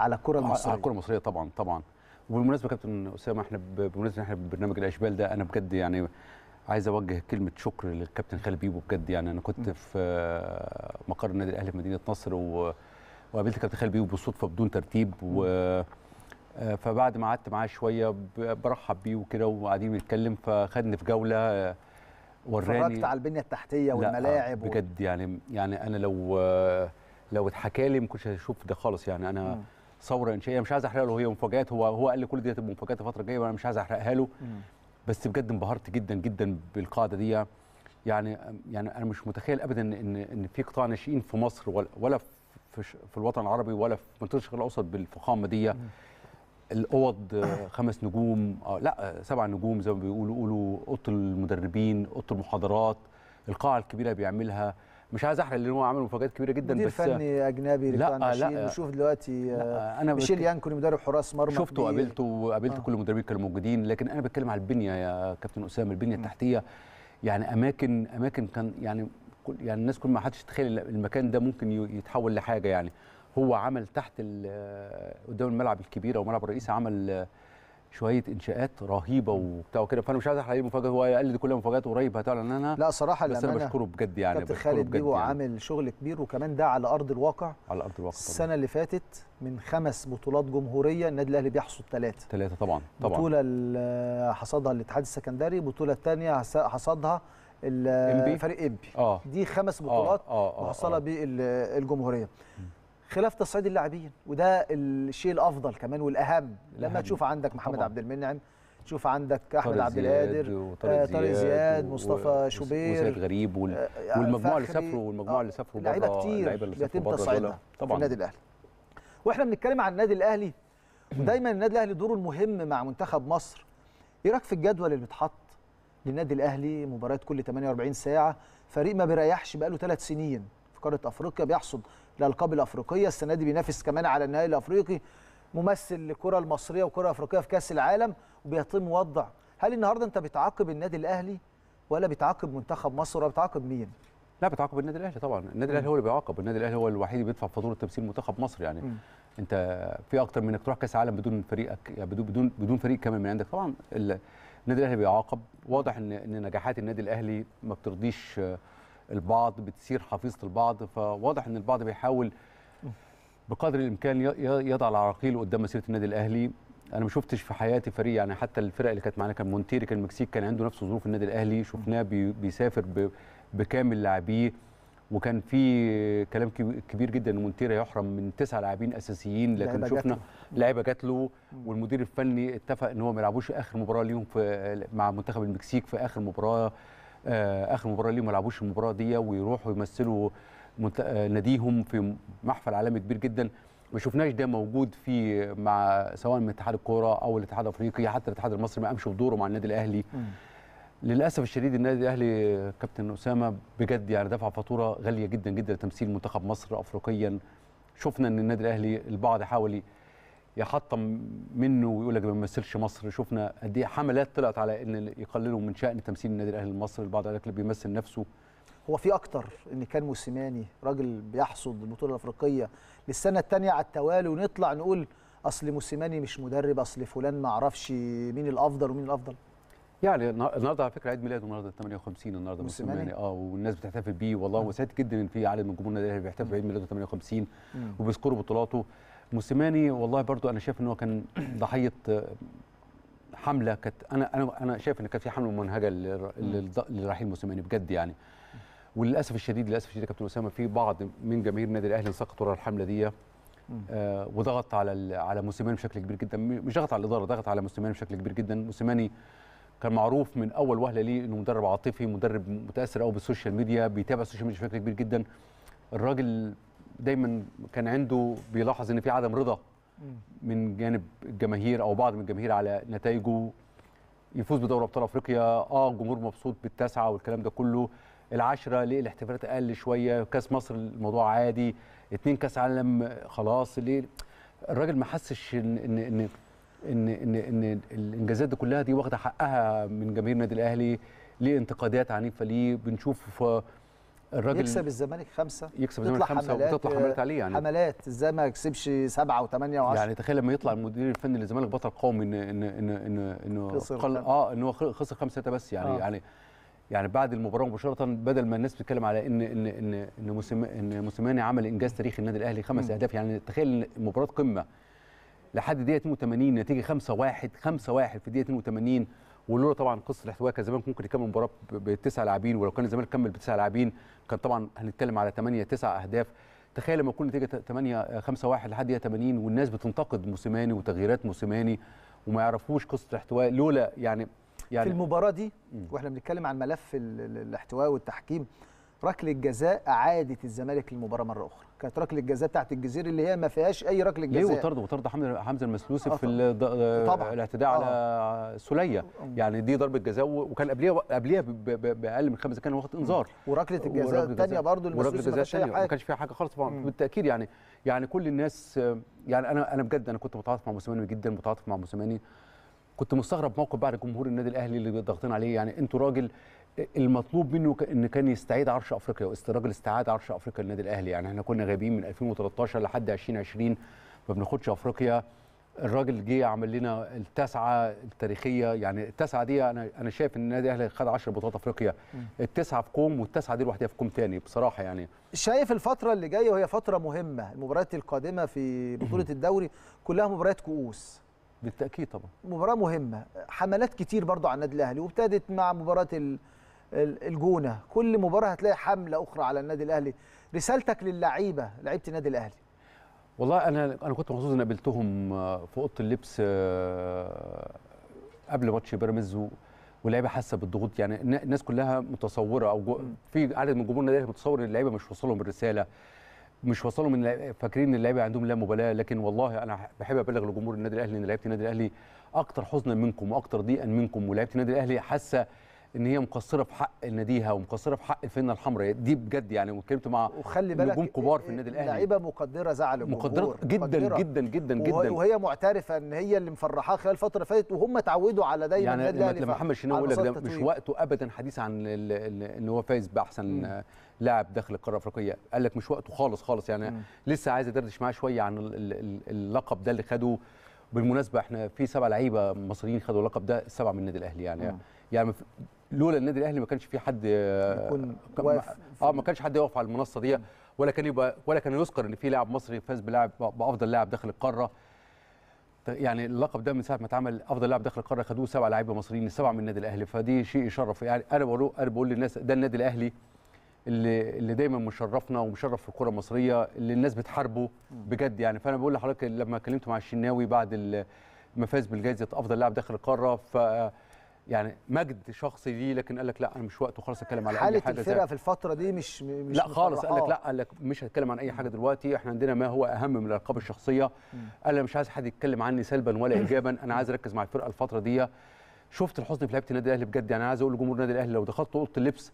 على الكره المصريه على الكره المصريه طبعا طبعا وبالمناسبه كابتن اسامه احنا بمناسبه احنا ببرنامج الاشبال ده انا بجد يعني عايز اوجه كلمه شكر للكابتن خالد بيبو بجد يعني انا كنت في آه، مقر النادي الاهلي في مدينه نصر و... وقابلت كابتن خالد بيبو بالصدفه بدون ترتيب و... آه، فبعد ما قعدت معاه شويه برحب بيه وكده وقاعدين بنتكلم فخدني في جوله آه، وراني اتفرجت على البنيه التحتيه والملاعب بجد يعني يعني انا لو لو اتحكى لي ما كنتش هشوف ده خالص يعني انا م. ثوره انشائيه مش عايز احرق له هي مفاجات هو هو قال لي كل دي هتبقى مفاجات الفتره الجايه وانا مش عايز احرقها له بس بجد انبهرت جدا جدا بالقاعده دي يعني يعني انا مش متخيل ابدا ان ان في قطاع ناشئين في مصر ولا, ولا في, في الوطن العربي ولا في منطقه الشرق الاوسط بالفخامه دي الاوض خمس نجوم آه، لا سبع نجوم زي ما بيقولوا قولوا اوضه المدربين اوضه المحاضرات القاعه الكبيره بيعملها مش عايز احرق لان هو عمل مفاجات كبيره جدا مدير بس فني اجنبي لا لا نشوف آه، دلوقتي لا آه، آه، انا ميشيل يانكو مدرب حراس مرمى شفته وقابلته وقابلت آه. كل المدربين كانوا موجودين لكن انا بتكلم على البنيه يا كابتن اسامه البنيه التحتيه يعني اماكن اماكن كان يعني كل يعني الناس كل ما حدش يتخيل المكان ده ممكن يتحول لحاجه يعني هو عمل تحت قدام الملعب الكبير او الملعب الرئيسي عمل شويه انشاءات رهيبه وبتاع وكده فانا مش عايز احرق المفاجاه هو قال لي كل مفاجات قريب هتعلن عنها لا صراحه بس انا بشكره بجد يعني كابتن خالد بيبو يعني. عامل شغل كبير وكمان ده على ارض الواقع على ارض الواقع السنه اللي فاتت من خمس بطولات جمهوريه النادي الاهلي بيحصد ثلاثه ثلاثه طبعا طبعا بطوله حصدها الاتحاد السكندري البطوله الثانيه حصدها فريق امبي اه دي خمس بطولات آه، آه، آه، محصله بالجمهوريه خلاف تصعيد اللاعبين وده الشيء الافضل كمان والاهم لما تشوف عندك محمد طبعا. عبد المنعم تشوف عندك احمد عبد القادر آه، طارق زياد, زياد مصطفى و... شوبير وسيد غريب وال... يعني والمجموعه اللي سافروا والمجموعه آه اللي سافروا بره لعيبه كتير بيتم اللي سافروا بره النادي الاهلي واحنا بنتكلم عن النادي الاهلي ودايما النادي الاهلي دوره المهم مع منتخب مصر ايه رايك في الجدول اللي بيتحط للنادي الاهلي مباريات كل 48 ساعه فريق ما بيريحش بقاله ثلاث سنين في قاره افريقيا بيحصد الالقاب الافريقيه السنه دي بينافس كمان على النهائي الافريقي ممثل للكره المصريه وكرة الافريقيه في كاس العالم وبيتم وضع هل النهارده انت بتعاقب النادي الاهلي ولا بتعاقب منتخب مصر ولا بتعاقب مين لا بتعاقب النادي الاهلي طبعا النادي الاهلي هو اللي بيعاقب النادي الاهلي هو الوحيد اللي بيدفع فاتوره تمثيل منتخب مصر يعني م. انت في اكتر من انك تروح كاس عالم بدون فريقك يعني بدون بدون بدون فريق كامل من عندك طبعا النادي الاهلي بيعاقب واضح ان ان نجاحات النادي الاهلي ما بترضيش البعض بتثير حفيظه البعض فواضح ان البعض بيحاول بقدر الامكان يضع العراقيل قدام مسيره النادي الاهلي انا ما شفتش في حياتي فريق يعني حتى الفرق اللي كانت معانا كان مونتيري كان المكسيك كان عنده نفس ظروف النادي الاهلي شفناه بيسافر بكامل لاعبيه وكان في كلام كبير جدا ان مونتيري يحرم من تسع لاعبين اساسيين لكن شفنا لعيبه جات له والمدير الفني اتفق ان هو ما يلعبوش اخر مباراه ليهم في مع منتخب المكسيك في اخر مباراه آه، اخر مباراه ليهم ما لعبوش المباراه دي ويروحوا يمثلوا آه، ناديهم في محفل عالمي كبير جدا ما شفناش ده موجود في مع سواء من اتحاد الكوره او الاتحاد الافريقي حتى الاتحاد المصري ما قامش بدوره مع النادي الاهلي للاسف الشديد النادي الاهلي كابتن اسامه بجد يعني دفع فاتوره غاليه جدا جدا لتمثيل منتخب مصر افريقيا شفنا ان النادي الاهلي البعض حاول يحطم منه ويقول لك ما بيمثلش مصر شفنا قد ايه حملات طلعت على ان يقللوا من شان تمثيل النادي الاهلي المصري البعض قال لك اللي بيمثل نفسه هو في اكتر ان كان موسيماني راجل بيحصد البطوله الافريقيه للسنه الثانيه على التوالي ونطلع نقول اصل موسيماني مش مدرب اصل فلان ما اعرفش مين الافضل ومين الافضل يعني النهارده على فكره عيد ميلاده النهارده 58 النهارده موسيماني اه والناس بتحتفل بيه والله آه. وسعيد جدا ان في عدد من جمهور النادي الاهلي بيحتفل بعيد ميلاده 58 وبيذكروا بطولاته موسيماني والله برضو انا شايف ان هو كان ضحيه آه، حمله كانت انا انا انا شايف ان كانت في حمله ممنهجه لرحيل موسيماني بجد يعني وللاسف الشديد للاسف الشديد كابتن اسامه في بعض من جماهير النادي الاهلي سقطوا ورا الحمله دي آه وضغط على على موسيماني بشكل كبير جدا مش ضغط على الاداره ضغط على موسيماني بشكل كبير جدا موسيماني كان معروف من اول وهله ليه انه مدرب عاطفي مدرب متاثر قوي بالسوشيال ميديا بيتابع السوشيال ميديا بشكل كبير جدا الراجل دايما كان عنده بيلاحظ ان في عدم رضا من جانب الجماهير او بعض من الجماهير على نتائجه يفوز بدوري ابطال افريقيا اه الجمهور مبسوط بالتاسعه والكلام ده كله العشرة ليه الاحتفالات اقل شويه كاس مصر الموضوع عادي اتنين كاس عالم خلاص ليه الراجل ما حسش ان ان ان ان, إن, إن الانجازات دي كلها دي واخده حقها من جماهير النادي الاهلي ليه انتقادات عنيفه ليه بنشوف الراجل يكسب الزمالك خمسه يكسب الزمالك خمسه حملات وتطلع حملات عليه يعني حملات ازاي ما يكسبش سبعه وثمانيه وعشره يعني تخيل لما يطلع المدير الفني للزمالك بطل قومي ان ان ان ان ان قل... اه ان هو خسر خمسه سته بس يعني آه. يعني يعني بعد المباراه مباشره بدل ما الناس بتتكلم على ان ان ان ان ان موسيماني عمل انجاز تاريخي النادي الاهلي خمس اهداف يعني تخيل مباراه قمه لحد دقيقه 82 نتيجه 5-1 5-1 في دقيقه 82 ولولا طبعا قصه الاحتواء كان الزمالك ممكن يكمل المباراه بتسع لاعبين ولو كان الزمالك كمل بتسع لاعبين كان طبعا هنتكلم على 8 9 اهداف تخيل لما تكون النتيجه 8 5 1 لحد 80 والناس بتنتقد موسيماني وتغييرات موسيماني وما يعرفوش قصه الاحتواء لولا يعني يعني في المباراه دي واحنا بنتكلم عن ملف الاحتواء والتحكيم ركله جزاء اعادت الزمالك المباراه مره اخرى كانت ركله جزاء بتاعت الجزير اللي هي ما فيهاش اي ركله جزاء ليه وطرد وطرد حمزه المسلوسي آه، في آه، الاعتداء على آه. سلية يعني دي ضربه جزاء وكان قبليها قبليها باقل من خمس كان واخد انذار وركله الجزاء الثانيه برضه المسلوسي ما كانش ما كانش فيها حاجه خالص طبعا بالتاكيد يعني يعني كل الناس يعني انا انا بجد انا كنت متعاطف مع موسيماني جدا متعاطف مع موسيماني كنت مستغرب موقف بعد جمهور النادي الاهلي اللي ضاغطين عليه يعني انتوا راجل المطلوب منه ان كان يستعيد عرش افريقيا واستراجل استعاد عرش افريقيا للنادي الاهلي يعني احنا كنا غايبين من 2013 لحد 2020 ما بناخدش افريقيا الراجل جه عمل لنا التسعه التاريخيه يعني التسعه دي انا انا شايف ان النادي الاهلي خد 10 بطولات افريقيا التسعه في كوم والتسعه دي لوحدها في كوم تاني بصراحه يعني شايف الفتره اللي جايه وهي فتره مهمه المباريات القادمه في بطوله الدوري كلها مباريات كؤوس بالتاكيد طبعا مباراه مهمه حملات كتير برضو على النادي الاهلي وابتدت مع مباراه الجونه كل مباراه هتلاقي حمله اخرى على النادي الاهلي رسالتك للعيبه لعيبه النادي الاهلي والله انا انا كنت مبسوط ان قابلتهم آه، في اوضه اللبس آه، قبل ماتش بيراميدز واللعيبه حاسه بالضغوط يعني الناس كلها متصوره او جو... في عدد من جمهور النادي الاهلي متصور ان اللعيبه مش وصلهم الرساله مش وصلهم ان فاكرين ان اللعيبه عندهم لا مبالاه لكن والله انا بحب ابلغ لجمهور النادي الاهلي ان لعيبه النادي الاهلي اكتر حزنا منكم واكتر ضيقا منكم ولعيبه النادي الاهلي حاسه ان هي مقصره في حق ناديها ومقصره في حق الفنه الحمراء دي بجد يعني واتكلمت مع وخلي بالك نجوم كبار في إيه النادي إيه الاهلي لعيبه مقدره زعل مقدره جدا جدا جدا جدا وهي معترفه ان هي اللي مفرحاه خلال الفتره فاتت وهم اتعودوا على دايما يعني النادي الاهلي لما محمد شناوي يقول لك مش وقته ابدا حديث عن ان هو فايز باحسن لاعب داخل القاره الافريقيه قال لك مش وقته خالص خالص يعني م. لسه عايز ادردش معاه شويه عن اللقب ده اللي خده بالمناسبه احنا في سبع لعيبه مصريين خدوا اللقب ده السبعه من النادي الاهلي يعني م. يعني لولا النادي الاهلي ما كانش في حد يكون واقف اه ما كانش حد يقف على المنصه دي ولا كان يبقى ولا كان يذكر ان في لاعب مصري فاز بلاعب بافضل لاعب داخل القاره يعني اللقب ده من ساعه ما اتعمل افضل لاعب داخل القاره خدوه سبع لعيبه مصريين سبعه من النادي الاهلي فدي شيء يشرف يعني انا بقول انا بقول للناس ده النادي الاهلي اللي اللي دايما مشرفنا ومشرف في الكره المصريه اللي الناس بتحاربه بجد يعني فانا بقول لحضرتك لما كلمته مع الشناوي بعد ما فاز بالجائزه افضل لاعب داخل القاره ف يعني مجد شخصي ليه لكن قال لك لا انا مش وقته خالص اتكلم على حالة اي حاجه الفرقه في الفتره دي مش مش لا خالص قال لك لا قال لك مش هتكلم عن اي حاجه دلوقتي احنا عندنا ما هو اهم من الالقاب الشخصيه قال انا مش عايز حد يتكلم عني سلبا ولا ايجابا انا عايز اركز مع الفرقه الفتره دي شفت الحزن في لعيبه النادي الاهلي بجد يعني انا عايز اقول لجمهور النادي الاهلي لو دخلت اوضه اللبس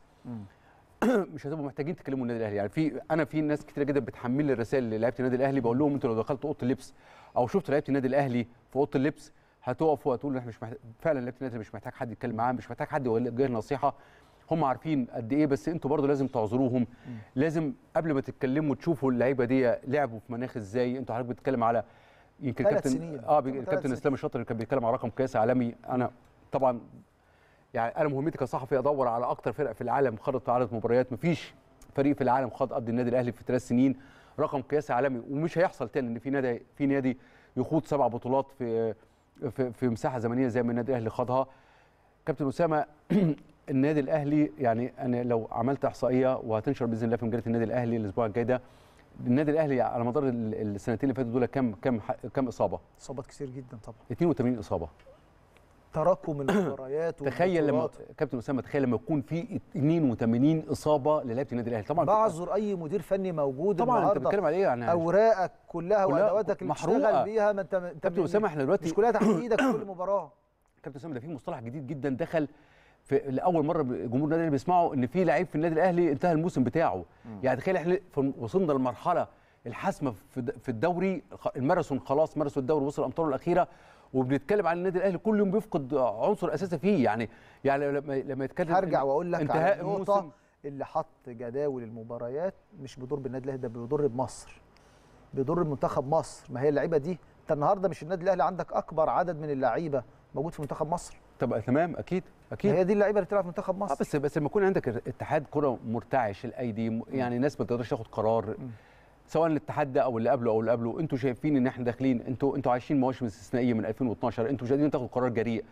مش هتبقوا محتاجين تكلموا النادي الاهلي يعني في انا في ناس كتير جدا بتحمل لي الرسائل لعيبه النادي الاهلي بقول لهم انتوا لو دخلتوا اوضه اللبس او شفت لعيبه النادي الاهلي في اوضه اللبس هتقف وهتقول احنا مش محتاج فعلا لعيبه النادي مش محتاج حد يتكلم معاه مش محتاج حد يوجه نصيحه هم عارفين قد ايه بس انتوا برضو لازم تعذروهم لازم قبل ما تتكلموا تشوفوا اللعيبه دي لعبوا في مناخ ازاي انتوا حضرتك بتتكلم على يمكن كابتن اه كابتن اسلام الشاطر كان بيتكلم على رقم قياسي عالمي انا طبعا يعني انا مهمتي كصحفي ادور على اكتر فرق في العالم خدت عدد مباريات مفيش فريق في العالم خد قد النادي الاهلي في ثلاث سنين رقم قياسي عالمي ومش هيحصل تاني ان في نادي في نادي يخوض سبع بطولات في في, في مساحه زمنيه زي ما النادي الاهلي خاضها كابتن اسامه النادي الاهلي يعني انا لو عملت احصائيه وهتنشر باذن الله في مجله النادي الاهلي الاسبوع الجاي ده النادي الاهلي على مدار السنتين اللي فاتوا دول كم كم كم اصابه؟ اصابات كتير جدا طبعا 82 اصابه تراكم المباريات تخيل لما كابتن اسامه تخيل لما يكون في 82 اصابه للاعيبه النادي الاهلي طبعا بعذر اي مدير فني موجود طبعا انت بتتكلم على ايه يعني اوراقك كلها, كلها وادواتك اللي بتشتغل بيها ما انت انت كابتن اسامه احنا دلوقتي مش كلها تحت ايدك كل مباراه كابتن اسامه ده في مصطلح جديد جدا دخل في لاول مره جمهور النادي الاهلي بيسمعه ان في لعيب في النادي الاهلي انتهى الموسم بتاعه م. يعني تخيل احنا وصلنا لمرحله الحاسمه في الدوري الماراثون خلاص ماراثون الدوري وصل الامطار الاخيره وبنتكلم عن النادي الاهلي كل يوم بيفقد عنصر اساسي فيه يعني يعني لما لما يتكلم هرجع واقول لك انتهاء على النقطه اللي حط جداول المباريات مش بيضر بالنادي الاهلي ده بيضر بمصر بيضر بمنتخب مصر ما هي اللعيبه دي انت النهارده مش النادي الاهلي عندك اكبر عدد من اللعيبه موجود في منتخب مصر طب تمام اكيد اكيد هي دي اللعيبه اللي بتلعب في منتخب مصر اه بس بس لما يكون عندك اتحاد كره مرتعش الايدي يعني ناس ما تقدرش تاخد قرار م. سواء الاتحاد ده او اللي قبله او اللي قبله انتوا شايفين ان احنا داخلين انتوا انتوا عايشين مواسم استثنائيه من 2012 انتوا مش قادرين تاخدوا قرار جريء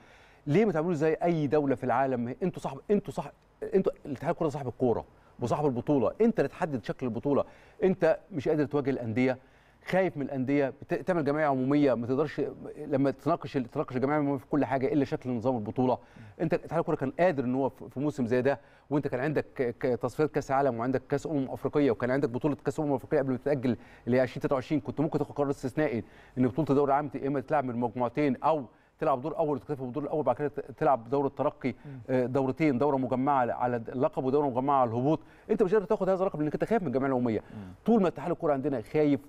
ليه ما تعملوش زي اي دوله في العالم انتوا صاحب انتوا صاحب انتوا الاتحاد الكره صاحب الكوره وصاحب البطوله انت اللي تحدد شكل البطوله انت مش قادر تواجه الانديه خايف من الانديه تعمل جمعيه عموميه ما تقدرش لما تناقش تناقش الجمعيه العموميه في كل حاجه الا شكل نظام البطوله انت اتحاد الكوره كان قادر ان هو في موسم زي ده وانت كان عندك تصفيات كاس عالم وعندك كاس امم افريقيه وكان عندك بطوله كاس امم افريقيه قبل ما تتاجل اللي هي 2023 كنت ممكن تاخد قرار استثنائي ان بطوله الدوري العام يا اما تلعب من مجموعتين او تلعب دور اول وتكتفي بالدور الاول بعد كده تلعب دور الترقي آه، دورتين دوره مجمعه على اللقب ودوره مجمعه على الهبوط انت مش قادر تاخد هذا الرقم لانك انت خايف من الجمعيه العموميه طول ما اتحاد الكوره عندنا خايف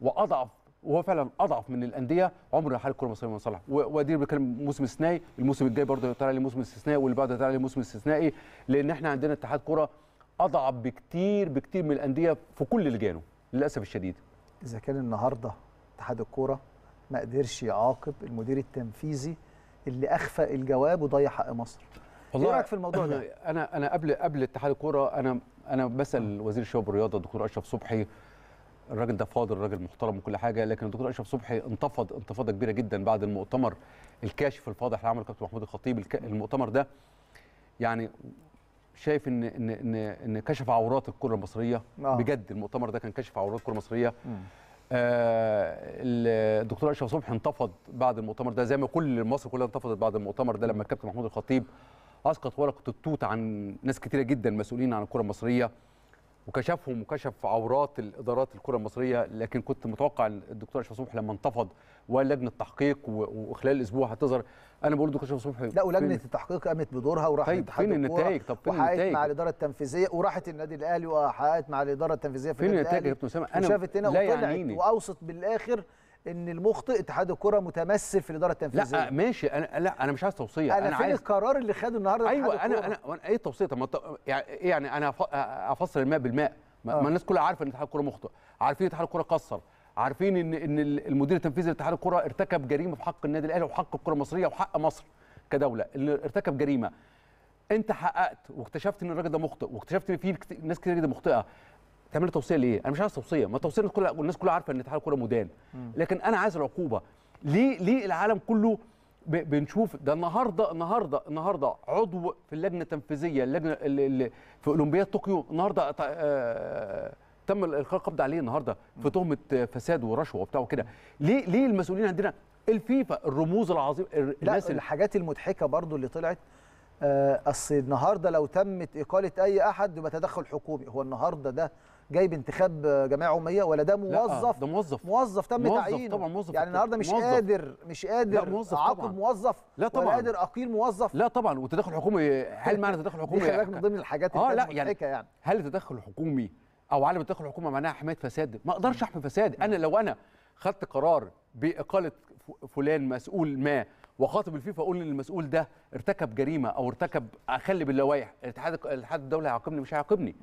واضعف وهو فعلا اضعف من الانديه عمر ما حال الكره المصريه من صلاح ودي بكلام موسم استثنائي الموسم الجاي برضه طلع لي موسم استثنائي واللي بعده طلع لي موسم استثنائي لان احنا عندنا اتحاد كره اضعف بكتير بكتير من الانديه في كل لجانه للاسف الشديد اذا كان النهارده اتحاد الكوره ما قدرش يعاقب المدير التنفيذي اللي اخفى الجواب وضيع حق مصر إيه والله ايه رايك في الموضوع ده انا انا قبل قبل اتحاد الكوره انا انا بسال وزير الشباب والرياضه الدكتور اشرف صبحي الراجل ده فاضل راجل محترم وكل حاجه لكن الدكتور اشرف صبحي انتفض انتفاضه كبيره جدا بعد المؤتمر الكاشف الفاضح اللي عمله كابتن محمود الخطيب المؤتمر ده يعني شايف ان ان ان, إن كشف عورات الكره المصريه آه. بجد المؤتمر ده كان كشف عورات الكره المصريه آه الدكتور اشرف صبحي انتفض بعد المؤتمر ده زي ما كل مصر كلها انتفضت بعد المؤتمر ده لما الكابتن محمود الخطيب اسقط ورقه التوت عن ناس كتيره جدا مسؤولين عن الكره المصريه وكشفهم وكشف عورات الادارات الكره المصريه لكن كنت متوقع ان الدكتور اشرف صبحي لما انتفض ولجنه التحقيق وخلال الاسبوع هتظهر انا بقول دكتور اشرف صبحي لا ولجنه التحقيق قامت بدورها وراحت طيب فين النتائج طب فين النتائج مع الاداره التنفيذيه وراحت النادي الاهلي وحققت مع الاداره التنفيذيه في النادي الاهلي فين النتائج يا كابتن اسامه انا شافت هنا وطلعت يعني واوصت بالاخر ان المخطئ اتحاد الكره متمثل في الاداره التنفيذيه لا ماشي انا لا انا مش عايز توصيه انا, أنا فين عايز القرار اللي خده النهارده ايوه انا انا ايه التوصيه طب ما يعني, إيه يعني انا افصل الماء بالماء ما آه. الناس كلها عارفه ان اتحاد الكره مخطئ عارفين اتحاد الكره قصر عارفين ان ان المدير التنفيذي لاتحاد الكره ارتكب جريمه في حق النادي الاهلي وحق الكره المصريه وحق مصر كدوله اللي ارتكب جريمه انت حققت واكتشفت ان الراجل ده مخطئ واكتشفت ان في ناس كتير جدا مخطئه تعمل توصيه ليه؟ انا مش عايز توصيه، ما التوصيه كلها الناس كلها عارفه ان اتحاد الكوره مدان، لكن انا عايز العقوبه. ليه ليه العالم كله بنشوف ده النهارده النهارده النهارده عضو في اللجنه التنفيذيه اللجنه اللي في اولمبياد طوكيو النهارده آه، تم القاء القبض عليه النهارده في تهمه فساد ورشوه وبتاع وكده ليه ليه المسؤولين عندنا الفيفا الرموز العظيم الناس لا الحاجات المضحكه برضو اللي طلعت آه، اصل النهارده لو تمت اقاله اي احد يبقى تدخل حكومي هو النهارده ده جاي بانتخاب جمعيه عموميه ولا ده موظف ده موظف موظف تم موظف تعيينه طبعا موظف يعني النهارده مش موظف. قادر مش قادر اعاقب موظف لا طبعا ولا قادر اقيل موظف لا طبعا والتدخل الحكومي هل معنى التدخل الحكومي خلي بالك من ضمن الحاجات اه لا يعني, يعني هل التدخل الحكومي او عدم التدخل الحكومي معناها حمايه فساد ما اقدرش احمي فساد انا لو انا خدت قرار باقاله فلان مسؤول ما وخاطب الفيفا اقول ان المسؤول ده ارتكب جريمه او ارتكب اخلي باللوائح الاتحاد الاتحاد الدولي هيعاقبني مش هيعاقبني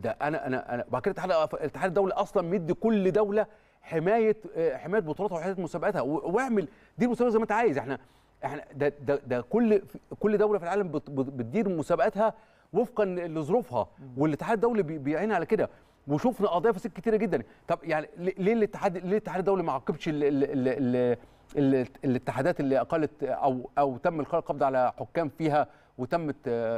ده انا انا انا وبعد كده الاتحاد الدولي اصلا مدي كل دوله حمايه آه، حمايه بطولاتها وحمايه مسابقاتها واعمل دير مسابقه زي ما انت عايز احنا احنا ده ده, ده كل كل دوله في العالم بتدير مسابقاتها وفقا لظروفها والاتحاد الدولي بيعين على كده وشفنا قضايا فساد كتيره جدا طب يعني ليه الاتحاد ليه الاتحاد الدولي ما عاقبش الاتحادات اللي اقلت او او تم القاء القبض على حكام فيها وتم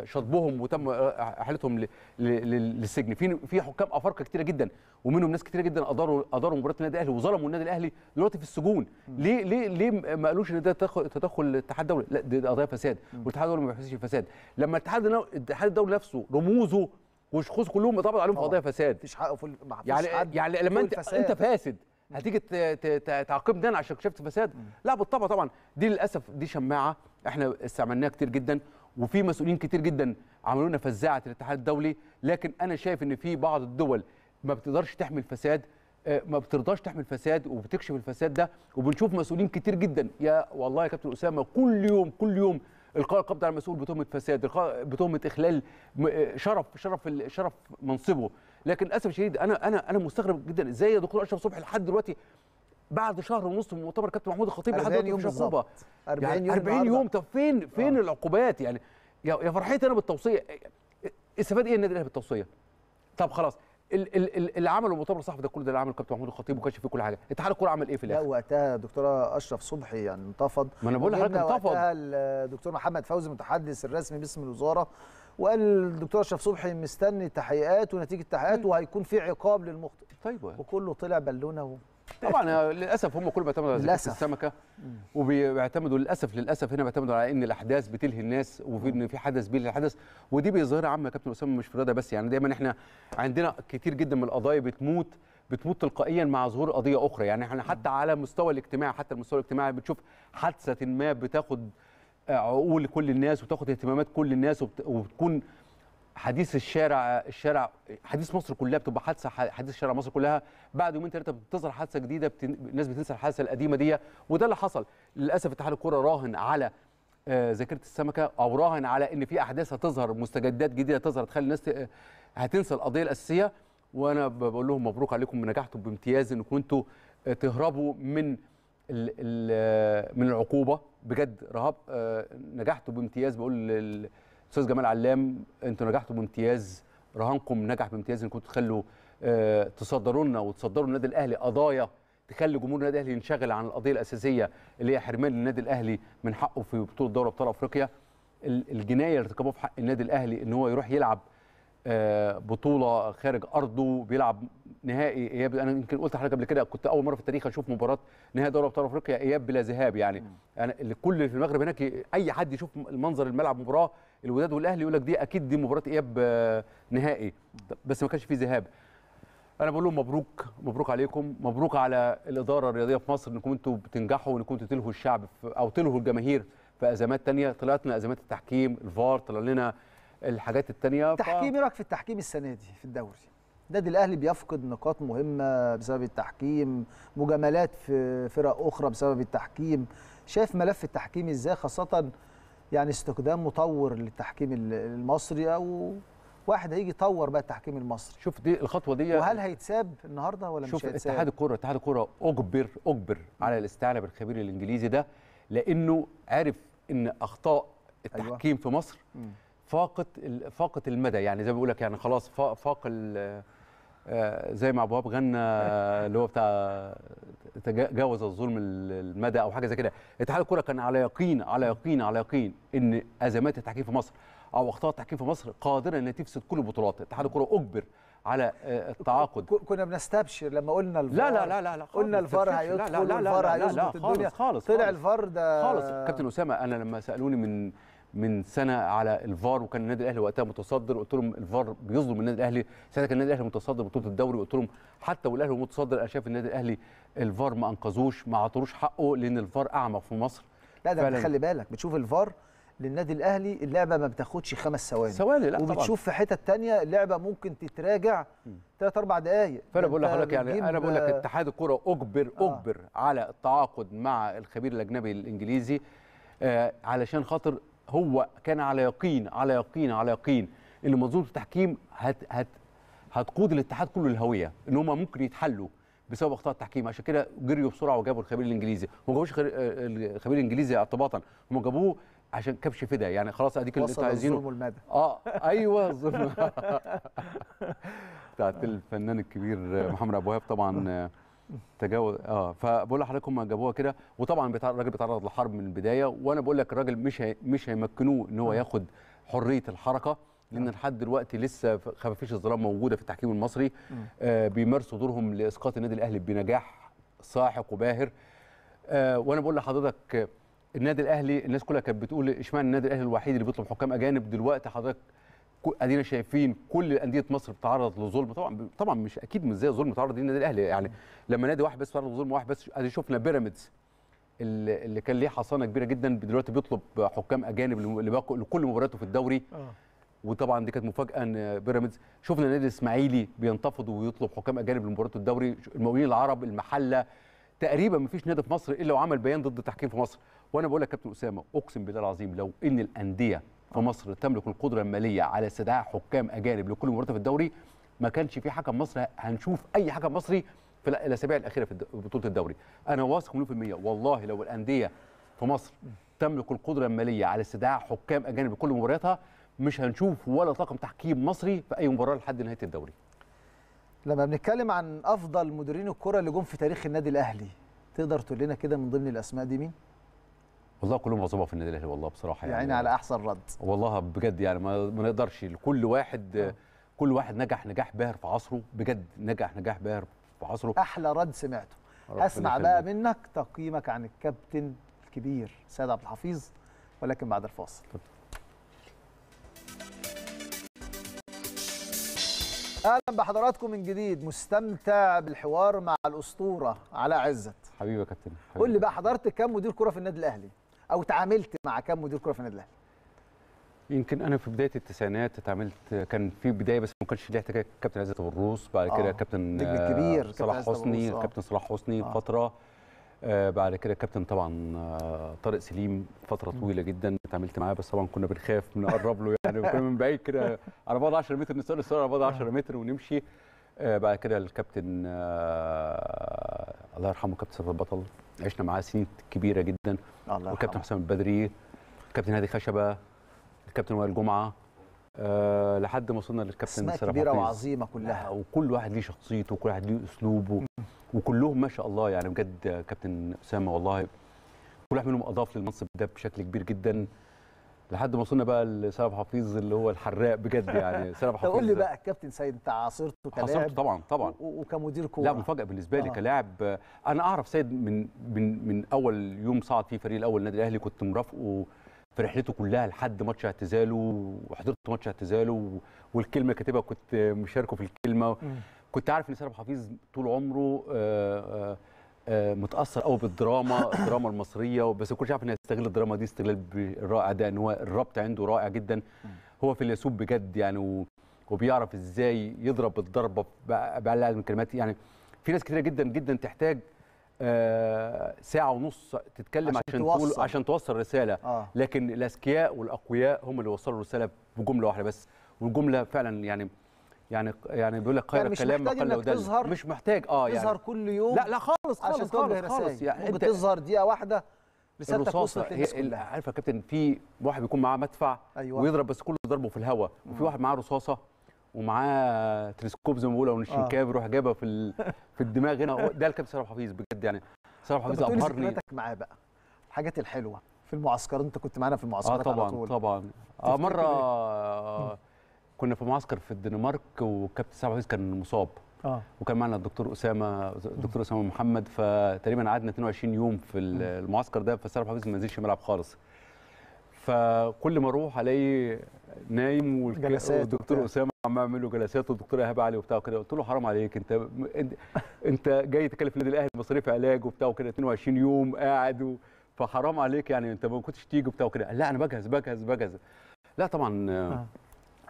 شطبهم وتم احالتهم للسجن في في حكام افارقه كتيره جدا ومنهم ناس كتيره جدا اداروا اداروا مباراه النادي الاهلي وظلموا النادي الاهلي دلوقتي في السجون ليه ليه ليه ما قالوش ان ده تدخل الاتحاد الدولي لا دي قضايا فساد والاتحاد الدولي ما بيحسش الفساد لما الاتحاد الاتحاد الدولي نفسه رموزه وشخوص كلهم اتقبض عليهم في قضايا فساد مفيش حق في يعني يعني لما انت انت فاسد هتيجي تعاقبني انا عشان اكتشفت فساد لا بالطبع طبعا دي للاسف دي شماعه احنا استعملناها كتير جدا وفي مسؤولين كتير جدا عملوا لنا فزاعه الاتحاد الدولي لكن انا شايف ان في بعض الدول ما بتقدرش تحمل فساد آه، ما بترضاش تحمل فساد وبتكشف الفساد ده وبنشوف مسؤولين كتير جدا يا والله يا كابتن اسامه كل يوم كل يوم القاء القبض على المسؤول بتهمه فساد بتهمه اخلال آه، شرف شرف شرف منصبه لكن للاسف الشديد انا انا انا مستغرب جدا ازاي يا دكتور اشرف صبحي لحد دلوقتي بعد شهر ونص من مؤتمر كابتن محمود الخطيب لحد يوم مش عقوبه 40 يوم 40 يوم طب فين فين آه. العقوبات يعني يا فرحتي انا بالتوصيه استفاد ايه النادي الاهلي بالتوصيه؟ طب خلاص اللي عمله المؤتمر الصحفي ده كل ده اللي عمله كابتن محمود الخطيب آه. وكانش فيه كل حاجه اتحاد الكوره عمل ايه في الاخر لا وقتها دكتوره اشرف صبحي يعني انتفض ما انا بقول لحضرتك انتفض وقتها الدكتور محمد فوزي المتحدث الرسمي باسم الوزاره وقال الدكتور اشرف صبحي مستني تحقيقات ونتيجه التحقيقات وهيكون في عقاب للمخطئ طيب وكله طلع بالونه طبعا للاسف هم كل بيعتمدوا على ذكاء السمكه وبيعتمدوا للاسف للاسف هنا بيعتمدوا على ان الاحداث بتلهي الناس وفي ان في حدث بيلهي الحدث ودي بيظهرها عامه يا كابتن اسامه مش في الرياضه بس يعني دايما احنا عندنا كتير جدا من القضايا بتموت بتموت تلقائيا مع ظهور قضيه اخرى يعني احنا حتى على مستوى الاجتماع حتى المستوى الاجتماعي بتشوف حادثه ما بتاخد آه، عقول كل الناس وتاخد اهتمامات كل الناس وبتكون حديث الشارع الشارع حديث مصر كلها بتبقى حادثه حديث شارع مصر كلها بعد يومين ثلاثه بتظهر حادثه جديده بتن... الناس بتنسى الحادثه القديمه دي وده اللي حصل للاسف اتحاد الكوره راهن على آه، ذاكره السمكه او راهن على ان في احداث هتظهر مستجدات جديده تظهر تخلي الناس ت... آه، هتنسى القضيه الاساسيه وانا بقول لهم مبروك عليكم نجحتوا بامتياز انكم انتوا آه، تهربوا من الـ الـ من العقوبه بجد رهاب نجحتوا بامتياز بقول استاذ جمال علام انتوا نجحتوا بامتياز رهانكم نجح بامتياز انكم تخلوا آه، تصدرونا تصدروا لنا وتصدروا النادي الاهلي قضايا تخلي جمهور النادي الاهلي ينشغل عن القضيه الاساسيه اللي هي حرمان النادي الاهلي من حقه في بطوله دوري ابطال افريقيا الجنايه اللي ارتكبوها في حق النادي الاهلي ان هو يروح يلعب بطوله خارج ارضه بيلعب نهائي اياب انا يمكن قلت لحضرتك قبل كده كنت اول مره في التاريخ اشوف مباراه نهائي دوري ابطال افريقيا اياب بلا ذهاب يعني انا الكل اللي في المغرب هناك اي حد يشوف المنظر الملعب مباراه الوداد والاهلي يقول لك دي اكيد دي مباراه اياب آه، نهائي بس ما كانش فيه ذهاب انا بقول لهم مبروك مبروك عليكم مبروك على الاداره الرياضيه في مصر انكم انتم بتنجحوا وانكم تلهوا الشعب او تلهوا الجماهير في ازمات ثانيه طلعت لنا ازمات التحكيم الفار طلع لنا الحاجات الثانيه تحكيم إيه رايك في التحكيم السنه دي في الدوري النادي الاهلي بيفقد نقاط مهمه بسبب التحكيم مجاملات في فرق اخرى بسبب التحكيم شايف ملف التحكيم ازاي خاصه يعني استخدام مطور للتحكيم المصري او واحد هيجي يطور بقى التحكيم المصري شوف دي الخطوه دي وهل هيتساب النهارده ولا مش هيتساب شوف اتحاد الكره اتحاد الكره اجبر اجبر على الاستعانه بالخبير الانجليزي ده لانه عارف ان اخطاء أيوة. التحكيم أيوة. في مصر م. فاقت فاقت المدى يعني زي ما بقول لك يعني خلاص فاق آه، زي ما ابو وهاب غنى اللي هو بتاع تجاوز الظلم المدى او حاجه زي كده اتحاد الكره كان على يقين على يقين على يقين ان ازمات التحكيم في مصر او اخطاء التحكيم في مصر قادره انها تفسد كل البطولات اتحاد الكره اجبر على آه، التعاقد كنا بنستبشر لما قلنا الفار لا لا لا لا, لا قلنا الفار هيدخل الفار هيظبط الدنيا خالص طلع الفار ده خالص كابتن اسامه انا لما سالوني من من سنه على الفار وكان النادي الاهلي وقتها متصدر قلت لهم الفار بيظلم النادي الاهلي ساعتها كان النادي الاهلي متصدر بطوله الدوري قلت لهم حتى والاهلي متصدر انا شايف النادي الاهلي الفار ما انقذوش ما عطروش حقه لان الفار اعمى في مصر لا ده خلي بالك بتشوف الفار للنادي الاهلي اللعبه ما بتاخدش خمس ثواني ثواني لا وبتشوف طبعا. في حتت تانية اللعبه ممكن تتراجع ثلاث اربع دقائق فانا بقول لحضرتك يعني انا بقول لك اتحاد الكوره اجبر آه. اجبر على التعاقد مع الخبير الاجنبي الانجليزي آه علشان خاطر هو كان على يقين على يقين على يقين ان منظومه التحكيم هت هت هتقود الاتحاد كله للهويه ان هم ممكن يتحلوا بسبب اخطاء التحكيم عشان كده جريوا بسرعه وجابوا الخبير الانجليزي ما جابوش آه، الخبير الانجليزي اعتباطا هم جابوه عشان كبش فدا يعني خلاص اديك اللي انتوا عايزينه الظلم اه ايوه الظلم بتاعت الفنان الكبير محمد ابو وهاب طبعا آه، تجاوز اه فبقول لحضرتك هم جابوها كده وطبعا الراجل بيتعرض لحرب من البدايه وانا بقول لك الراجل مش هي مش هيمكنوه ان هو آه. ياخد حريه الحركه لان آه. لحد دلوقتي لسه خفافيش الظلام موجوده في التحكيم المصري آه. آه بيمارسوا دورهم لاسقاط النادي الاهلي بنجاح ساحق وباهر آه وانا بقول لحضرتك النادي الاهلي الناس كلها كانت بتقول اشمعنى النادي الاهلي الوحيد اللي بيطلب حكام اجانب دلوقتي حضرتك ادينا شايفين كل انديه مصر بتتعرض لظلم طبعا طبعا مش اكيد مش زي الظلم بيتعرض للنادي الاهلي يعني لما نادي واحد بس تعرض لظلم واحد بس ادي شفنا بيراميدز اللي كان ليه حصانه كبيره جدا دلوقتي بيطلب حكام اجانب لكل مبارياته في الدوري آه. وطبعا دي كانت مفاجاه ان بيراميدز شفنا النادي الاسماعيلي بينتفض ويطلب حكام اجانب لمباراته الدوري المقاولين العرب المحله تقريبا ما فيش نادي في مصر الا وعمل بيان ضد التحكيم في مصر وانا بقول لك كابتن اسامه اقسم بالله العظيم لو ان الانديه في مصر تملك القدره الماليه على استدعاء حكام اجانب لكل مباراه في الدوري ما كانش في حكم مصري هنشوف اي حكم مصري في الاسابيع الاخيره في بطوله الدوري انا واثق مليون 100% والله لو الانديه في مصر تملك القدره الماليه على استدعاء حكام اجانب لكل مبارياتها مش هنشوف ولا طاقم تحكيم مصري في اي مباراه لحد نهايه الدوري لما بنتكلم عن افضل مديرين الكره اللي جم في تاريخ النادي الاهلي تقدر تقول لنا كده من ضمن الاسماء دي مين والله كلهم عصابه في النادي الاهلي والله بصراحه يعني, يعني على احسن رد والله بجد يعني ما, ما نقدرش كل واحد أوه. كل واحد نجح نجاح باهر في عصره بجد نجح نجاح باهر في عصره احلى رد سمعته اسمع بقى منك تقييمك عن الكابتن الكبير سيد عبد الحفيظ ولكن بعد الفاصل اهلا بحضراتكم من جديد مستمتع بالحوار مع الاسطوره علاء عزت حبيبي يا كابتن قول لي بقى حضرت كام مدير كره في النادي الاهلي او تعاملت مع كم مدير كره في النادي الاهلي يمكن انا في بدايه التسعينات اتعاملت كان في بدايه بس ما كانش ليها احتكاك كابتن عزت الروس بعد كده آه. كابتن كبير آه، صلاح حسني آه. كابتن صلاح حسني آه. فتره آه بعد كده كابتن طبعا آه طارق سليم فتره طويله جدا اتعاملت معاه بس طبعا كنا بنخاف بنقرب له يعني كنا من بعيد كده على بعد 10 متر نسال السؤال على بعد 10 آه. متر ونمشي آه بعد كده الكابتن آه، الله يرحمه كابتن سيف البطل عشنا معاه سنين كبيره جدا الله والكابتن حسام البدري كابتن هادي خشبه الكابتن وائل جمعه أه لحد ما وصلنا للكابتن اسماء كبيره حطيز. وعظيمه كلها آه، وكل واحد ليه شخصيته وكل واحد ليه اسلوبه وكلهم ما شاء الله يعني بجد كابتن اسامه والله كل واحد منهم اضاف للمنصب ده بشكل كبير جدا لحد ما وصلنا بقى لسلام حفيظ اللي هو الحراق بجد يعني سلام حفيظ قول لي بقى الكابتن سيد انت عاصرته كلاعب طبعا طبعا وكمدير كوره لا مفاجاه بالنسبه لي آه. كلاعب انا اعرف سيد من من من اول يوم صعد فيه فريق الاول النادي الاهلي كنت مرافقه في رحلته كلها لحد ماتش اعتزاله وحضرت ماتش اعتزاله والكلمه كاتبها كنت مشاركه في الكلمه م. كنت عارف ان سلام حفيظ طول عمره آآ آه، آآ آه، آه، متاثر قوي بالدراما الدراما المصريه بس ما كنتش عارف انه يستغل الدراما دي استغلال رائع ده ان هو الربط عنده رائع جدا هو فيلسوف بجد يعني وبيعرف ازاي يضرب الضربه باقل من الكلمات يعني في ناس كتيره جدا جدا تحتاج آه، ساعة ونص تتكلم عشان, عشان توصل عشان توصل رسالة آه. لكن الأذكياء والأقوياء هم اللي وصلوا الرسالة بجملة واحدة بس والجملة فعلا يعني يعني يعني بيقول لك خير يعني الكلام يعني ما قل مش محتاج اه يعني تظهر كل يوم لا لا خالص خالص عشان خالص, خالص يعني ممكن تظهر دقيقه واحده رصاصه وصلت عارف يا كابتن في واحد بيكون معاه مدفع أيوة. ويضرب بس كله ضربه في الهواء وفي واحد معاه رصاصه ومعاه تلسكوب زي ما بيقولوا والشنكاب آه. يروح جابها في في الدماغ هنا ده الكابتن صلاح حفيظ بجد يعني صلاح حفيظ ابهرني انت معاه بقى الحاجات الحلوه في المعسكرات انت كنت معانا في المعسكرات آه طبعا على طول طبعا اه مره إيه؟ آه، كنا في معسكر في الدنمارك وكابتن سعد عزيز كان مصاب آه. وكان معنا الدكتور اسامه الدكتور اسامه محمد فتقريبا قعدنا 22 يوم في المعسكر ده فسعد حفيظ ما نزلش الملعب خالص فكل ما اروح الاقي نايم والدكتور اسامه عم يعمل له جلسات والدكتور ايهاب علي وبتاع وكده قلت له حرام عليك انت انت جاي تكلف النادي الاهلي مصاريف علاج وبتاع وكده 22 يوم قاعد فحرام عليك يعني انت ما كنتش تيجي وبتاع وكده لا انا بجهز بجهز بجهز لا طبعا آه.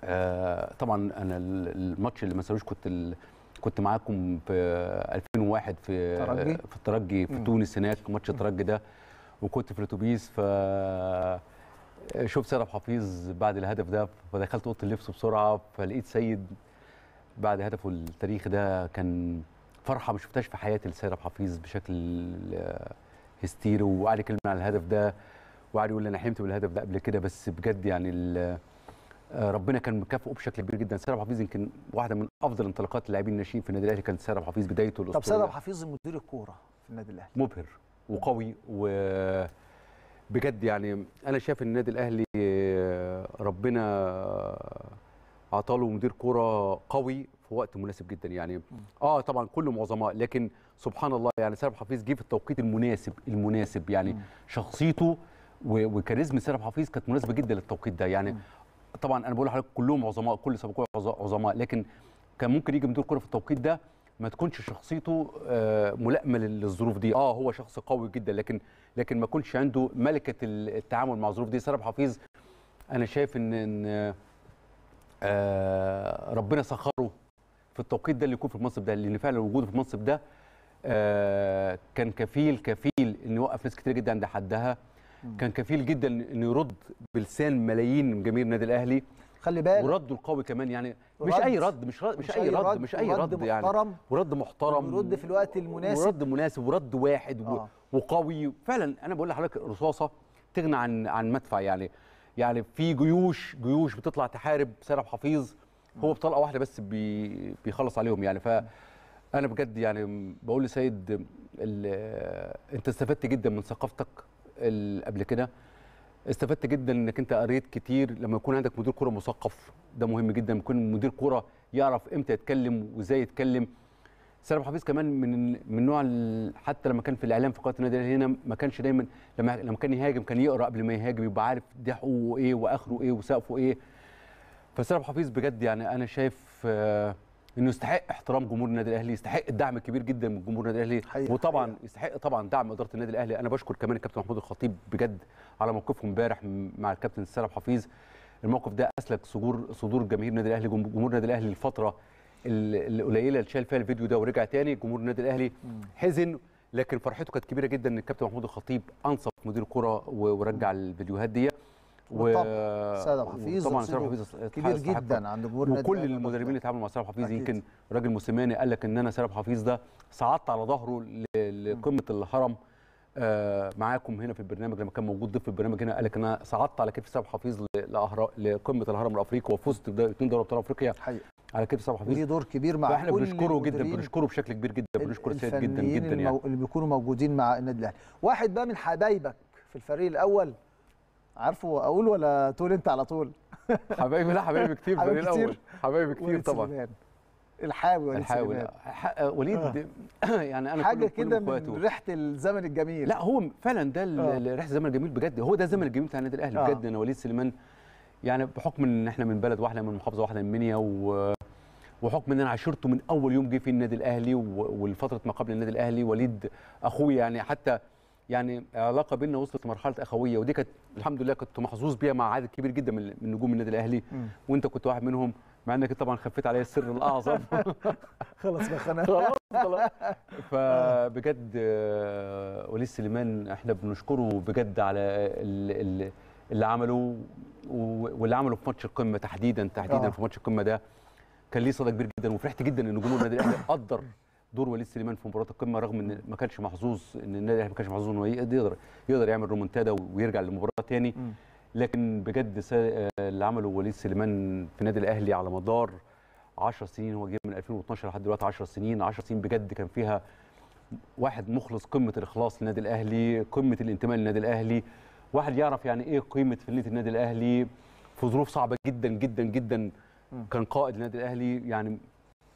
آه طبعا انا الماتش اللي ما سالوش كنت كنت معاكم في 2001 في ترجي. في الترجي في مم. تونس هناك ماتش الترجي ده وكنت في الاتوبيس ف شفت سيد حفيظ بعد الهدف ده فدخلت اوضه اللبس بسرعه فلقيت سيد بعد هدفه التاريخي ده كان فرحه ما شفتهاش في حياتي لسيد حفيظ بشكل آه، هستيري وقعد يكلمني على الهدف ده وقعد يقول لي انا حلمت بالهدف ده قبل كده بس بجد يعني آه، ربنا كان مكافئه بشكل كبير جدا سيد حفيظ يمكن واحده من افضل انطلاقات اللاعبين الناشئين في النادي الاهلي كان سيد حفيظ بدايته الاسطوريه طب سيد حفيظ مدير الكوره في النادي الاهلي مبهر وقوي و بجد يعني انا شايف ان النادي الاهلي آه، ربنا عطاله مدير كوره قوي في وقت مناسب جدا يعني اه طبعا كل معظماء لكن سبحان الله يعني سيد حفيظ جه في التوقيت المناسب المناسب يعني شخصيته وكاريزما سيد حفيظ كانت مناسبه جدا للتوقيت ده يعني طبعا انا بقول لحضرتك كلهم عظماء كل سابقوه عظماء لكن كان ممكن يجي مدير كره في التوقيت ده ما تكونش شخصيته آه، ملائمه للظروف دي اه هو شخص قوي جدا لكن لكن ما يكونش عنده ملكه التعامل مع الظروف دي سرب حفيظ انا شايف ان, إن آه، ربنا سخره في التوقيت ده اللي يكون في المنصب ده لان فعلا وجوده في المنصب ده آه، كان كفيل كفيل انه يوقف ناس كتير جدا عند حدها كان كفيل جدا انه يرد بلسان ملايين من جماهير النادي الاهلي خلي بالك ورده القوي كمان يعني مش رد. اي رد مش رد مش, مش اي رد, رد مش اي رد, رد يعني محترم ورد محترم ورد في الوقت المناسب ورد مناسب ورد واحد آه. وقوي فعلا انا بقول لحضرتك الرصاصه تغنى عن عن مدفع يعني يعني في جيوش جيوش بتطلع تحارب سيرب حفيظ هو بطلقه واحده بس بي بيخلص عليهم يعني ف انا بجد يعني بقول لسيد انت استفدت جدا من ثقافتك قبل كده استفدت جدا انك انت قريت كتير لما يكون عندك مدير كوره مثقف ده مهم جدا يكون مدير كوره يعرف امتى يتكلم وازاي يتكلم سالم حفيظ كمان من من نوع حتى لما كان في الاعلام في قناه النادي هنا ما كانش دايما لما لما كان يهاجم كان يقرا قبل ما يهاجم يبقى عارف ده حقوقه ايه واخره ايه وسقفه ايه فسالم حفيظ بجد يعني انا شايف آه انه يستحق احترام جمهور النادي الاهلي يستحق الدعم الكبير جدا من جمهور النادي الاهلي حقيقة وطبعا حقيقة. يستحق طبعا دعم اداره النادي الاهلي انا بشكر كمان الكابتن محمود الخطيب بجد على موقفه امبارح مع الكابتن سالم حفيظ الموقف ده اسلك صدور صدور جماهير النادي الاهلي جمهور النادي الاهلي الفتره القليله اللي شال فيها الفيديو ده ورجع تاني جمهور النادي الاهلي حزن لكن فرحته كانت كبيره جدا ان الكابتن محمود الخطيب انصف مدير الكره ورجع الفيديوهات دي و... سعد حفيظ طبعا سلام حفيظ كبير جدا عند جمهور النادي وكل المدربين اللي اتعاملوا مع سلام حفيظ يمكن راجل موسيماني قال لك ان انا سلام حفيظ ده صعدت على ظهره لقمه الهرم آه معاكم هنا في البرنامج لما كان موجود ضيف في البرنامج هنا قال لك انا صعدت على كتف سامح حفيظ لقمه الهرم الافريقي وفزت باثنين دوري ابطال افريقيا حقيقة. على كتف سامح حفيظ ليه دور كبير مع فاحنا بنشكره جدا بنشكره بشكل كبير جدا بنشكر سيد جدا جدا يعني اللي بيكونوا موجودين مع النادي الاهلي واحد بقى من حبايبك في الفريق الاول عارفه اقول ولا تقول انت على طول حبايبي لا حبايبي كتير فريق الاول حبايبي كتير طبعا الحاوي وليد الحاوي آه، وليد آه. يعني انا حاجه كده من ريحه الزمن الجميل لا هو فعلا ده آه. ريحه الزمن الجميل بجد هو ده الزمن الجميل بتاع النادي الاهلي آه. بجد انا وليد سليمان يعني بحكم ان احنا من بلد واحده من محافظه واحده من منيا و... وحكم ان انا عاشرته من اول يوم جه في النادي الاهلي والفتره ما قبل النادي الاهلي وليد اخويا يعني حتى يعني علاقه بيننا وصلت لمرحله اخويه ودي كانت الحمد لله كنت محظوظ بيها مع عدد كبير جدا من نجوم النادي الاهلي وانت كنت واحد منهم مع انك طبعا خفيت عليا السر الاعظم خلاص بقى خلاص خلاص آه. فبجد آه، وليد سليمان احنا بنشكره بجد على اللي عمله واللي عمله في ماتش القمه تحديدا تحديدا آه. في ماتش القمه ده كان ليه صدى كبير جدا وفرحت جدا ان جمهور النادي الاهلي قدر دور وليد سليمان في مباراه القمه رغم ان ما كانش محظوظ ان النادي الاهلي ما كانش محظوظ انه يقدر يقدر يعمل رومنتادا ويرجع للمباراه تاني لكن بجد اللي عمله وليد سليمان في النادي الاهلي على مدار 10 سنين هو جه من 2012 لحد دلوقتي 10 سنين 10 سنين بجد كان فيها واحد مخلص قمه الاخلاص للنادي الاهلي قمه الانتماء للنادي الاهلي واحد يعرف يعني ايه قيمه فنيه النادي الاهلي في ظروف صعبه جدا جدا جدا كان قائد النادي الاهلي يعني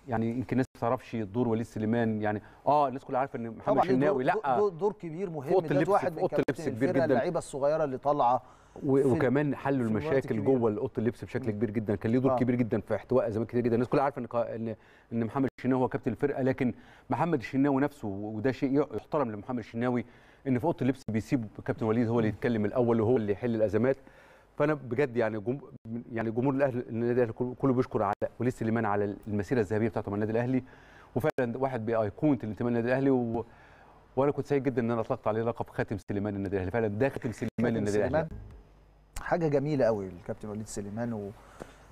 يعني يمكن الناس ما تعرفش دور وليد سليمان يعني اه الناس كلها عارفه ان محمد شناوي لا دور كبير مهم ده واحد اللبس كبير جدا اللعيبه الصغيره اللي طالعه وكمان حلوا المشاكل جوه اوضه اللبس بشكل كبير جدا كان ليه دور آه. كبير جدا في احتواء ازمات كتير جدا الناس كلها عارفه ان ان محمد الشناوي هو كابتن الفرقه لكن محمد الشناوي نفسه وده شيء يحترم لمحمد الشناوي ان في اوضه اللبس بيسيب كابتن وليد هو اللي يتكلم الاول وهو اللي يحل الازمات فانا بجد يعني جم... يعني جمهور الاهلي النادي الاهلي كله بيشكر على وليد سليمان على المسيره الذهبيه بتاعته مع النادي الاهلي وفعلا واحد بايقونه الانتماء للنادي الاهلي و... وانا كنت سعيد جدا ان انا اطلقت عليه لقب خاتم سليمان النادي الاهلي فعلا ده خاتم سليمان للنادي الاهلي حاجه جميله قوي الكابتن وليد سليمان و...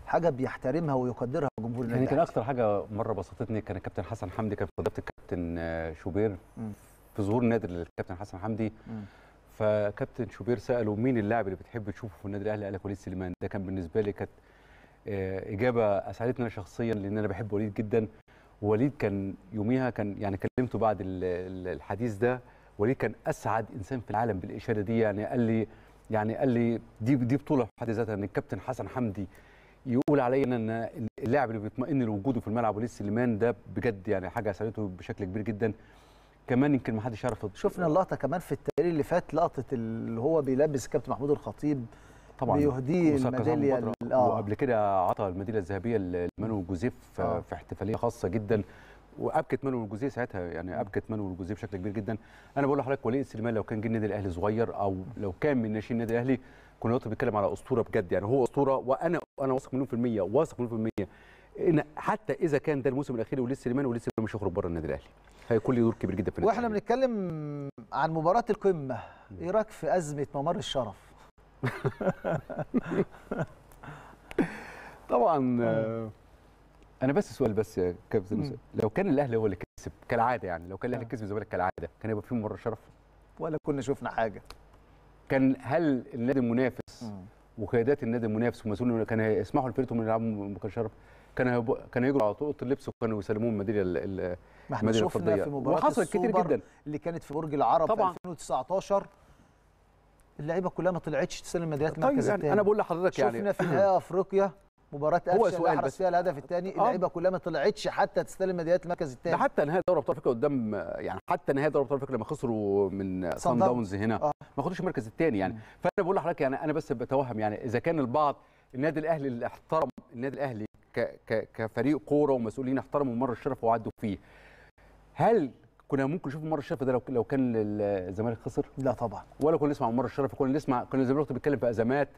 حاجه بيحترمها ويقدرها جمهور النادي يعني كان اكتر حاجه مره بسطتني كان الكابتن حسن حمدي كان في ضيافه الكابتن آه، شوبير في ظهور نادر للكابتن حسن حمدي م. فكابتن شوبير ساله مين اللاعب اللي بتحب تشوفه في النادي الاهلي قال لك وليد سليمان ده كان بالنسبه لي كانت آه، اجابه اسعدتني انا شخصيا لان انا بحب وليد جدا وليد كان يوميها كان يعني كلمته بعد الحديث ده وليد كان اسعد انسان في العالم بالاشاده دي يعني قال لي يعني قال لي دي دي بطوله في حد ذاتها ان الكابتن حسن حمدي يقول عليا ان اللاعب اللي بيطمئن لوجوده في الملعب وليد سليمان ده بجد يعني حاجه اسعدته بشكل كبير جدا كمان يمكن ما حدش يعرف شفنا اللقطه كمان في التقرير اللي فات لقطه اللي هو بيلبس كابتن محمود الخطيب طبعا بيهديه الميداليه آه. وقبل كده عطى الميداليه الذهبيه لمانو جوزيف آه. في احتفاليه خاصه جدا وابكت مانو جوزيه ساعتها يعني ابكت مانو جوزيه بشكل كبير جدا انا بقول لحضرتك وليد سليمان لو كان جه النادي الاهلي صغير او لو كان من ناشئين النادي الاهلي كنا دلوقتي بنتكلم على اسطوره بجد يعني هو اسطوره وانا انا واثق مليون في الميه واثق مليون في الميه إن حتى اذا كان ده الموسم الاخير ولسه سليمان ولسه مش هيخرج بره النادي الاهلي هيكون له دور كبير جدا في النادي واحنا بنتكلم عن مباراه القمه ايه رايك في ازمه ممر الشرف طبعا آه، انا بس سؤال بس يا كابتن لو كان الاهلي هو اللي كسب كالعاده يعني لو كان الاهلي نعم. كسب الزمالك كالعاده كان هيبقى في ممر الشرف ولا كنا شفنا حاجه كان هل النادي المنافس وقيادات النادي المنافس ومسؤولين كان يسمحوا لفرقتهم يلعبوا ممر الشرف كان كان يجروا على طرقه اللبس وكانوا يسلموه المدينه المدينه الفضيه في مباراه وحصل كتير جدا اللي كانت في برج العرب طبعا. في 2019 اللعيبه كلها ما طلعتش تسلم ميداليات طيب مركز يعني انا بقول لحضرتك يعني شفنا في نهائي افريقيا مباراه هو اللي بس فيها الهدف الثاني آه. اللعيبه كلها ما طلعتش حتى تستلم ميداليات المركز الثاني حتى نهائي دوري ابطال افريقيا قدام يعني حتى نهائي دوري ابطال افريقيا لما خسروا من سان داونز هنا آه. ما خدوش المركز الثاني يعني فانا بقول لحضرتك يعني انا بس بتوهم يعني اذا كان البعض النادي الاهلي اللي احترم النادي الاهلي كفريق كوره ومسؤولين احترموا الممر الشرف وعدوا فيه هل كنا ممكن نشوف ممر الشرف ده لو لو كان الزمالك خسر لا طبعا ولا كنا نسمع ممر الشرف كنا نسمع كنا الزمالك بيتكلم في ازمات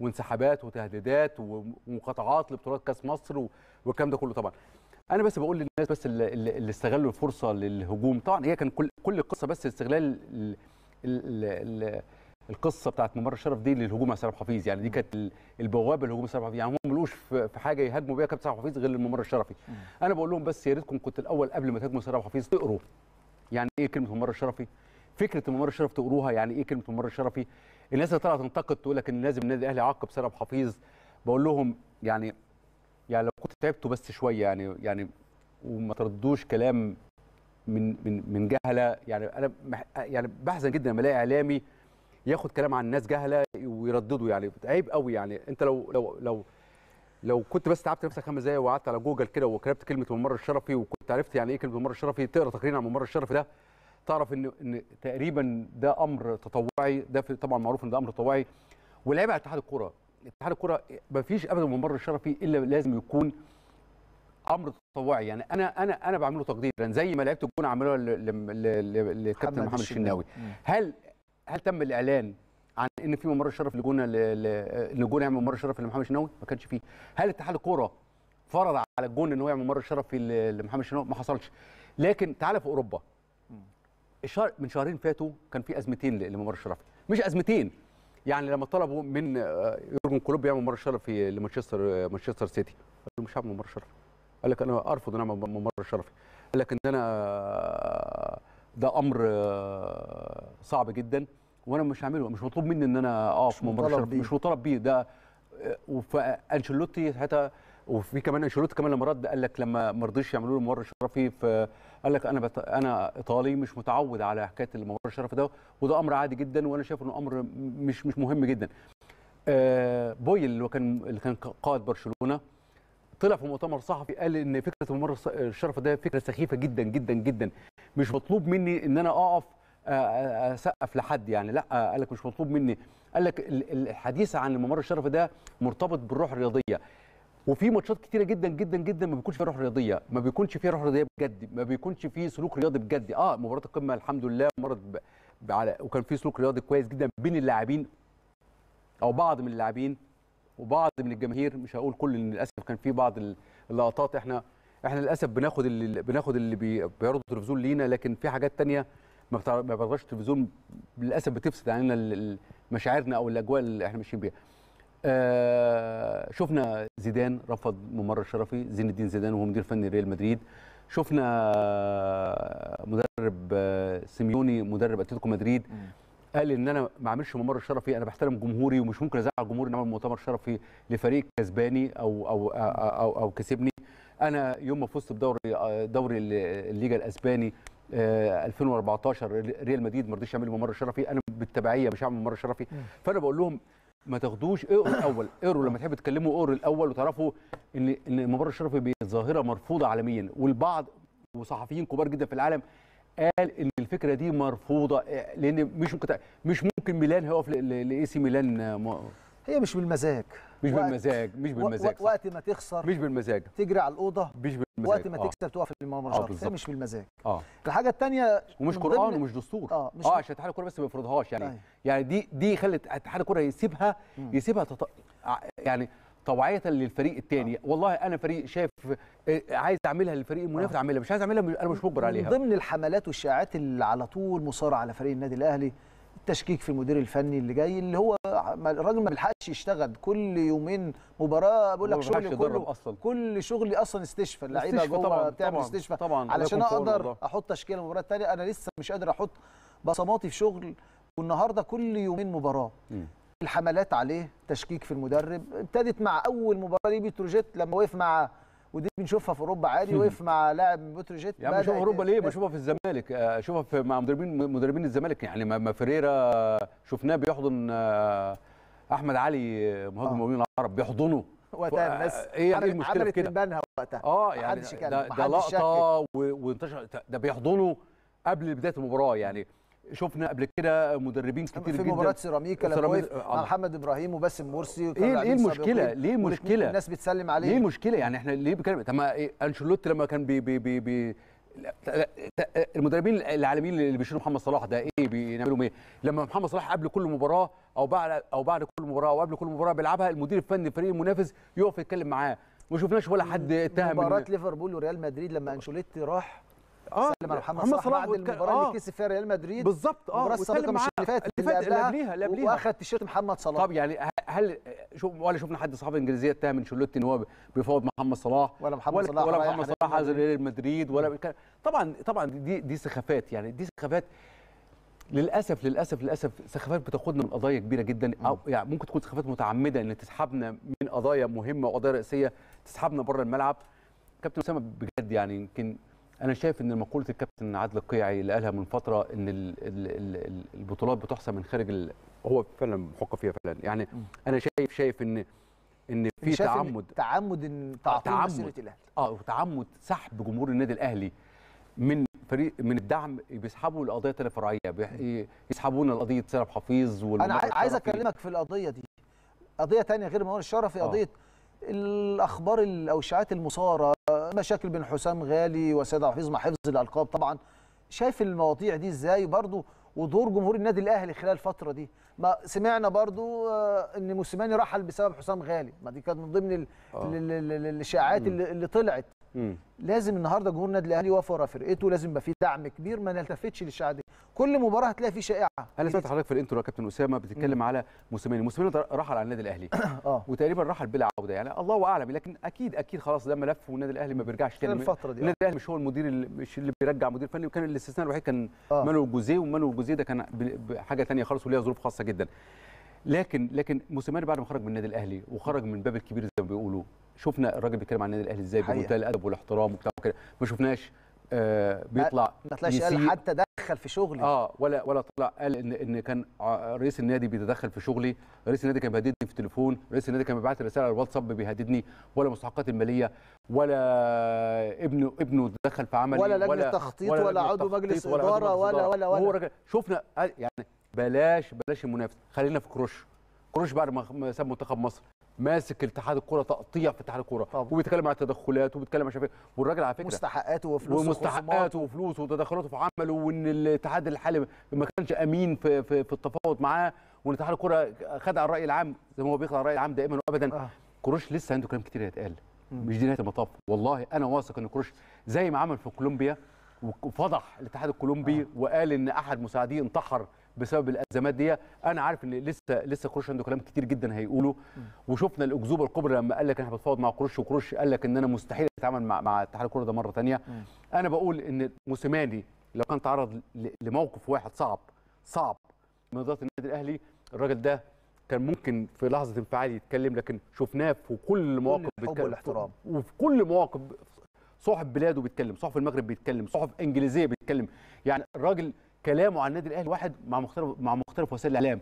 وانسحابات وتهديدات ومقاطعات لبطولات كاس مصر والكلام ده كله طبعا انا بس بقول للناس بس اللي استغلوا الفرصه للهجوم طبعا هي كان كل كل القصه بس استغلال ال ال ال القصه بتاعت ممر الشرف دي للهجوم على سلام حفيظ يعني دي كانت البوابه للهجوم على سلام حفيظ يعني هم ملوش في حاجه يهاجموا بيها كابتن سلام حفيظ غير الممر الشرفي انا بقول لهم بس يا ريتكم كنت الاول قبل ما تهاجموا سلام حفيظ تقروا يعني ايه كلمه الممر الشرفي فكره الممر الشرف تقروها يعني ايه كلمه الممر الشرفي الناس اللي طلعت تنتقد تقول لك ان لازم النادي الاهلي يعاقب سلام حفيظ بقول لهم يعني يعني لو كنت تعبتوا بس شويه يعني يعني وما تردوش كلام من من من جهله يعني انا يعني بحزن جدا لما الاقي اعلامي ياخد كلام عن الناس جهله ويرددوا يعني عيب قوي يعني انت لو لو لو لو كنت بس تعبت نفسك خمس دقايق وقعدت على جوجل كده وكتبت كلمه الممر الشرفي وكنت عرفت يعني ايه كلمه الممر الشرفي تقرا تقرير عن الممر الشرفي ده تعرف ان ان تقريبا ده امر تطوعي ده طبعا معروف ان ده امر تطوعي واللعيبه على اتحاد الكوره اتحاد الكوره ما فيش ابدا ممر الشرفي الا لازم يكون امر تطوعي يعني انا انا انا بعمله تقديرا زي ما لعيبه الجون عامله للكابتن محمد الشناوي هل هل تم الاعلان عن ان في ممر شرف لجونه لجونه يعمل ممر شرف لمحمد شناوي؟ ما كانش فيه. هل اتحاد الكوره فرض على الجون ان هو يعمل ممر شرف لمحمد شناوي؟ ما حصلش. لكن تعالى في اوروبا الشهر من شهرين فاتوا كان في ازمتين لممر الشرف مش ازمتين يعني لما طلبوا من آه، يورجن كلوب يعمل ممر شرفي لمانشستر آه، مانشستر سيتي قال له مش هعمل ممر شرفي. قال لك انا ارفض ان اعمل ممر شرفي. قال لك ان انا آه، ده امر آه، صعب جدا وانا مش هعمله مش مطلوب مني ان انا اقف مباشره مش مطالب بيه ده آه، وانشيلوتي آه، ساعتها وفي كمان انشيلوتي كمان لما رد قال لك لما ما رضيش يعملوا له الممر شرفي فقال لك انا بت... انا ايطالي مش متعود على حكايه الممر الشرفي ده وده امر عادي جدا وانا شايف انه امر مش مش مهم جدا. آه بويل اللي كان اللي كان قائد برشلونه طلع في مؤتمر صحفي قال ان فكره ممر الشرف ده فكره سخيفه جدا جدا جدا مش مطلوب مني ان انا اقف اسقف لحد يعني لا قال لك مش مطلوب مني قال لك الحديث عن ممر الشرف ده مرتبط بالروح الرياضيه وفي ماتشات كتيره جدا جدا جدا ما بيكونش فيها روح رياضيه ما بيكونش فيها روح رياضيه بجد ما بيكونش فيه سلوك رياضي بجد اه مباراه القمه الحمد لله مرت وكان في سلوك رياضي كويس جدا بين اللاعبين او بعض من اللاعبين وبعض من الجماهير مش هقول كل ان للاسف كان في بعض اللقطات احنا احنا للاسف بناخد اللي بناخد اللي بيعرضوا التلفزيون لينا لكن في حاجات تانية ما بتعرضهاش التلفزيون للاسف بتفسد علينا مشاعرنا او الاجواء اللي احنا ماشيين بيها. آه شفنا زيدان رفض ممر الشرفي زين الدين زيدان وهو مدير فني ريال مدريد شفنا آه، مدرب آه، سيميوني مدرب اتلتيكو مدريد قال ان انا ما اعملش ممر شرفي انا بحترم جمهوري ومش ممكن ازعل جمهوري ان اعمل مؤتمر شرفي لفريق كسباني او او او, أو, أو كسبني انا يوم ما فزت بدوري آه، دوري الليجا الاسباني 2014 آه، ريال مدريد ما رضيش يعمل ممر شرفي انا بالتبعيه مش هعمل ممر شرفي فانا بقول لهم ما تاخدوش اقروا الاول اقروا لما تحبوا تكلموا اقروا الاول وتعرفوا ان ان الممر الشرفي ظاهره مرفوضه عالميا والبعض وصحفيين كبار جدا في العالم قال ان الفكره دي مرفوضه إيه، لان مش ممكن مش ممكن ميلان هيقف لاي سي ميلان م... هي مش بالمزاج مش بالمزاج مش بالمزاج وقت ما تخسر مش بالمزاج تجري على الاوضه مش بالمزاج وقت ما آه. تكسب تقف في الممر آه هي مش بالمزاج اه الحاجه الثانيه ومش قران ضمن... ومش دستور اه مش اه عشان اتحاد الكوره بس ما يفرضهاش يعني آه. يعني دي دي خلت اتحاد الكوره يسيبها يسيبها تط... يعني طوعيه للفريق الثاني آه. والله انا فريق شايف آه، عايز اعملها للفريق المنافس آه. اعملها مش عايز اعملها انا مش مجبر عليها ضمن الحملات والشائعات اللي على طول مصارعه على فريق النادي الاهلي التشكيك في المدير الفني اللي جاي اللي هو الراجل ما بيلحقش يشتغل كل يومين مباراه بقول لك شغلي كله أصلاً. كل شغلي اصلا استشفى اللعيبه جوه طبعًا بتعمل طبعًا استشفى طبعًا علشان اقدر احط تشكيله المباراه الثانيه انا لسه مش قادر احط بصماتي في شغل والنهارده كل يومين مباراه الحملات عليه تشكيك في المدرب ابتدت مع اول مباراه ليه بتروجيت لما وقف مع ودي بنشوفها في اوروبا عادي وقف مع لاعب بتروجيت يعني بشوفها في اوروبا ليه بشوفها في الزمالك اشوفها آه، في مع مدربين مدربين الزمالك يعني ما فريرا شفناه بيحضن آه، احمد علي مهاجم آه. العرب بيحضنه وقتها الناس آه، ايه, إيه المشكله كده بنها وقتها اه يعني ده, ده لقطه وانتشر ده بيحضنه قبل بدايه المباراه يعني شفنا قبل كده مدربين كتير في جدا في مباراه سيراميكا لما وقف آه. محمد ابراهيم وباسم مرسي ايه ايه المشكله ليه مشكله الناس بتسلم عليه ليه مشكله يعني احنا ليه بنتكلم طب ما إيه، انشيلوتي لما كان بي بي بي, بي المدربين العالميين اللي بيشيلوا محمد صلاح ده ايه بيعملوا ايه لما محمد صلاح قبل كل مباراه او بعد او بعد كل مباراه او قبل كل مباراه بيلعبها المدير الفني الفريق المنافس يقف يتكلم معاه ما شفناش ولا حد اتهم مباراه ليفربول وريال مدريد لما انشيلوتي راح اه سلم على محمد صلاح, صلاح بعد المباراه آه اللي كسب فيها ريال مدريد بالظبط اه مباراه السابقه مش اللي فاتت اللي فاتت اللي قبلها اللي قبلها واخد تيشيرت محمد صلاح طب يعني هل شوف ولا شفنا حد صحافه انجليزيه اتهم انشيلوتي ان هو بيفاوض محمد صلاح ولا محمد صلاح ولا محمد صلاح عايز ريال مدريد ولا طبعا طبعا دي دي سخافات يعني دي سخافات للاسف للاسف للاسف سخافات بتاخدنا من قضايا كبيره جدا او يعني ممكن تكون سخافات متعمده ان تسحبنا من قضايا مهمه وقضايا رئيسيه تسحبنا بره الملعب كابتن اسامه بجد يعني يمكن انا شايف ان مقوله الكابتن عادل القيعي اللي قالها من فتره ان الـ الـ الـ البطولات بتحصى من خارج هو فعلا محق فيها فعلا يعني انا شايف شايف ان ان في تعمد إن تعمد آه، ان تعطيل تعمد مسيره الاهلي اه تعمد سحب جمهور النادي الاهلي من فريق من الدعم بيسحبوا القضيه تانية فرعيه بيسحبونا قضيه سلام حفيظ انا عايز اكلمك في القضيه دي قضيه تانية غير منور الشرفي آه. قضيه آه. الاخبار او الشائعات المثاره مشاكل بين حسام غالي وسيد حفيظ مع حفظ الالقاب طبعا شايف المواضيع دي ازاي برضو ودور جمهور النادي الاهلي خلال الفتره دي ما سمعنا برضو آه، ان موسيماني رحل بسبب حسام غالي ما دي كانت من ضمن الاشاعات آه. اللي طلعت مم. لازم النهارده جمهور النادي الاهلي يقف ورا فرقته لازم يبقى في دعم كبير ما نلتفتش للشعار دي كل مباراه هتلاقي في شائعه انا سمعت حضرتك في الانترو يا كابتن اسامه بتتكلم مم. على موسيماني موسيماني رحل على النادي الاهلي اه وتقريبا رحل بلا عوده يعني الله اعلم لكن اكيد اكيد خلاص ده ملف والنادي الاهلي ما بيرجعش تاني الفتره دي النادي آه. الاهلي مش هو المدير اللي مش اللي بيرجع مدير فني وكان الاستثناء الوحيد كان آه. مانو جوزيه ومانو جوزيه ده كان حاجه ثانيه خالص وليها ظروف خاصه جدا لكن لكن موسيماني بعد ما خرج من النادي الاهلي وخرج من الباب الكبير زي ما بيقولوا شفنا الراجل بيتكلم عن النادي الاهلي ازاي بمنتهى الادب والاحترام وبتاع وكده ما شفناش آه بيطلع ما طلعش قال حتى دخل في شغلي اه ولا ولا طلع قال ان ان كان رئيس النادي بيتدخل في شغلي رئيس النادي كان بيهددني في التليفون رئيس النادي كان بيبعت رساله على الواتساب بيهددني ولا مستحقات الماليه ولا ابنه ابنه تدخل في عملي ولا لجنه تخطيط ولا, ولا عضو مجلس اداره ولا ولا ولا هو رجل شفنا يعني بلاش بلاش المنافسه خلينا في كروش كروش بعد ما ساب منتخب مصر ماسك اتحاد الكوره تقطيع في اتحاد الكوره وبيتكلم على تدخلات وبيتكلم على والراجل على فكره مستحقاته وفلوسه ومستحقاته وفلوسه وتدخلاته في عمله وان الاتحاد الحالي ما كانش امين في في, في التفاوض معاه وان اتحاد الكوره خدع الراي العام زي ما هو بيخدع الراي العام دائما وابدا آه. كروش لسه عنده كلام كتير هيتقال مش دي نهايه المطاف والله انا واثق ان كروش زي ما عمل في كولومبيا وفضح الاتحاد الكولومبي آه. وقال ان احد مساعديه انتحر بسبب الازمات دي انا عارف ان لسه لسه كروش عنده كلام كتير جدا هيقوله وشفنا الاكذوبه الكبرى لما قال لك احنا بنتفاوض مع كروش وكروش قال لك ان انا مستحيل اتعامل مع مع اتحاد الكره ده مره ثانيه انا بقول ان موسيماني لو كان تعرض لموقف واحد صعب صعب من اداره النادي الاهلي الراجل ده كان ممكن في لحظه انفعال يتكلم لكن شفناه في كل مواقف بيتكلم الاحترام وفي كل مواقف صحف بلاده بيتكلم صحف المغرب بيتكلم صحف انجليزيه بيتكلم يعني الراجل كلامه عن النادي الاهلي واحد مع مختلف مع مختلف وسائل الاعلام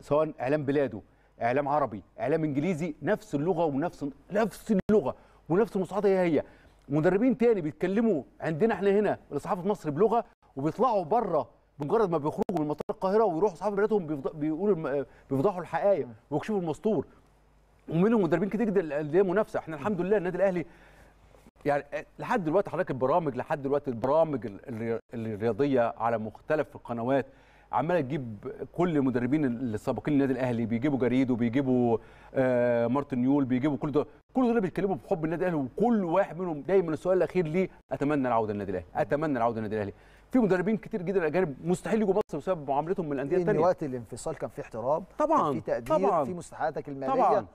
سواء اعلام بلاده اعلام عربي اعلام انجليزي نفس اللغه ونفس نفس اللغه ونفس المصطلحات هي هي مدربين تاني بيتكلموا عندنا احنا هنا الصحافه في مصر بلغه وبيطلعوا بره بمجرد ما بيخرجوا من مطار القاهره ويروحوا صحافه بلادهم بيقولوا بيفضحوا الحقائق ويكشفوا المستور ومنهم مدربين كتير جدا اللي هي منافسه احنا الحمد لله النادي الاهلي يعني آه، لحد دلوقتي حضرتك البرامج لحد دلوقتي البرامج الرياضيه على مختلف القنوات عماله تجيب كل المدربين السابقين للنادي الاهلي بيجيبوا جريد وبيجيبوا آه، مارتن نيول بيجيبوا كل دول كل دول بيتكلموا بحب النادي الاهلي وكل واحد منهم دايما السؤال الاخير ليه اتمنى العوده للنادي الاهلي اتمنى العوده للنادي الاهلي في مدربين كتير جدا اجانب مستحيل يجوا مصر بسبب معاملتهم من الانديه الثانيه وقت الانفصال كان في احترام طبعا في تقدير طبعا في مستحقاتك الماليه طبعا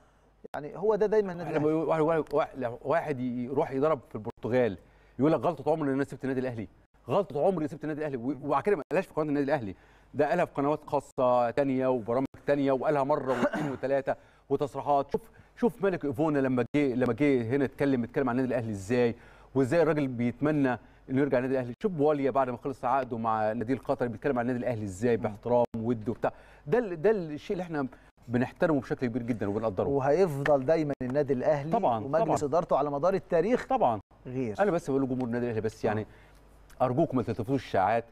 يعني هو ده دايما النادي الاهلي واحد, واحد يروح يضرب في البرتغال يقول لك غلطه عمري ان انا سبت النادي الاهلي غلطه عمري سبت النادي الاهلي وبعد كده ما قالهاش في قناه النادي الاهلي ده قالها في قنوات خاصه ثانيه وبرامج ثانيه وقالها مره واثنين وثلاثه وتصريحات شوف شوف ملك ايفونا لما جه لما جه هنا اتكلم اتكلم عن النادي الاهلي ازاي وازاي الراجل بيتمنى انه يرجع النادي الاهلي شوف بواليا بعد ما خلص عقده مع النادي القطري بيتكلم عن النادي الاهلي ازاي باحترام وده وبتاع ده ده الشيء اللي احنا بنحترمه بشكل كبير جدا وبنقدره وهيفضل دايما النادي الاهلي طبعا ومجلس ادارته على مدار التاريخ طبعا غير انا بس بقول لجمهور النادي الاهلي بس يعني آه. ارجوكم ما تلتفتوش الشاعات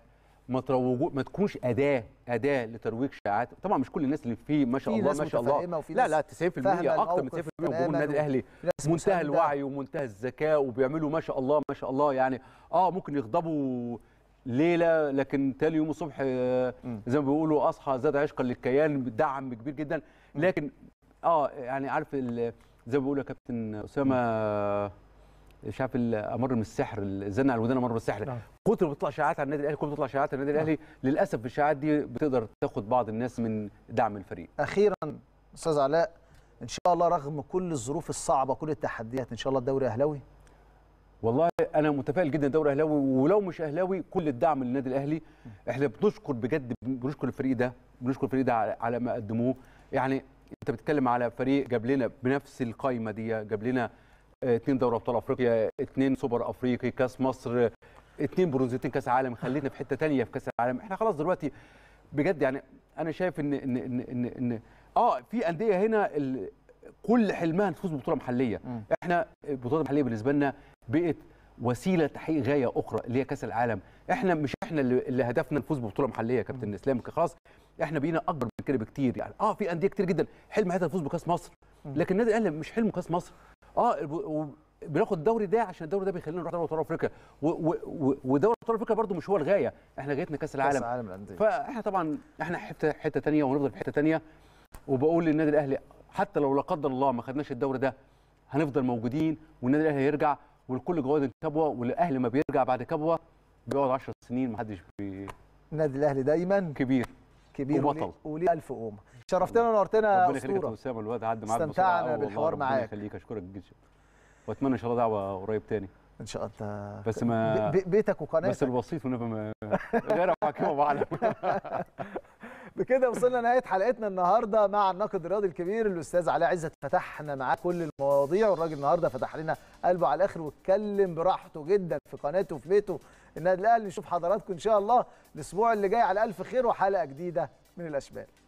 ما تروجوا ما تكونوش اداه اداه لترويج شاعات طبعا مش كل الناس اللي فيه ما شاء الله ما شاء الله لا لا 90% اكتر من 90% من جمهور النادي الاهلي منتهى الوعي ومنتهى الذكاء وبيعملوا ما شاء الله ما شاء الله يعني اه ممكن يغضبوا ليله لكن تاني يوم الصبح آه، زي ما بيقولوا اصحى زاد عشقا للكيان دعم كبير جدا لكن اه يعني عارف زي ما بيقولوا يا كابتن اسامه مش آه، عارف امر من السحر الزن على الودان امر من السحر نعم. كتر بتطلع شائعات على النادي الاهلي كتر بتطلع شائعات على النادي الاهلي نعم. للاسف الشائعات دي بتقدر تاخد بعض الناس من دعم الفريق اخيرا استاذ علاء ان شاء الله رغم كل الظروف الصعبه كل التحديات ان شاء الله الدوري اهلاوي والله انا متفائل جدا دوري اهلاوي ولو مش اهلاوي كل الدعم للنادي الاهلي احنا بنشكر بجد بنشكر الفريق ده بنشكر الفريق ده على ما قدموه يعني انت بتتكلم على فريق جاب لنا بنفس القايمه دي جاب لنا اثنين آه، دوري ابطال افريقيا اثنين سوبر افريقي كاس مصر اثنين برونزيتين كاس عالم خليتنا في حته ثانيه في كاس العالم احنا خلاص دلوقتي بجد يعني انا شايف ان ان ان ان, إن اه في انديه هنا كل حلمها تفوز ببطوله محليه م. احنا البطولات المحليه بالنسبه لنا بقت وسيله تحقيق غايه اخرى اللي هي كاس العالم احنا مش احنا اللي هدفنا نفوز ببطوله محليه يا كابتن اسلام خلاص احنا بقينا اكبر من كده بكتير يعني اه في انديه كتير جدا حلم حياتها تفوز بكاس مصر لكن النادي الاهلي مش حلمه كاس مصر اه بناخد الدوري ده عشان الدوري ده بيخلينا نروح دوري ابطال افريقيا ودوري ابطال افريقيا برده مش هو الغايه احنا جايتنا كاس العالم كاس العالم الانديه فاحنا طبعا احنا حته حته ثانيه ونفضل في حته ثانيه وبقول للنادي الاهلي حتى لو لا قدر الله ما خدناش الدوري ده هنفضل موجودين والنادي الاهلي هيرجع ولكل جواد الكبوه والاهلي ما بيرجع بعد كبوه بيقعد 10 سنين ما حدش بي النادي الاهلي دايما كبير كبير وبطل وليه الف قومه شرفتنا ونورتنا ربنا يخليك يا اسامه الواد عدى معاك استمتعنا بالحوار معاك ربنا يخليك اشكرك جدا واتمنى ان شاء الله دعوه قريب تاني ان شاء الله بس ما بيتك وقناتك بس الوسيط ونبقى غير حكيم بعلم بكده وصلنا نهايه حلقتنا النهارده مع الناقد الرياضي الكبير الاستاذ علاء عزت فتحنا معاه كل المواضيع والراجل النهارده فتح لنا قلبه على الاخر واتكلم براحته جدا في قناته وفي بيته النادي الاهلي نشوف حضراتكم ان شاء الله الاسبوع اللي جاي على الف خير وحلقه جديده من الاشبال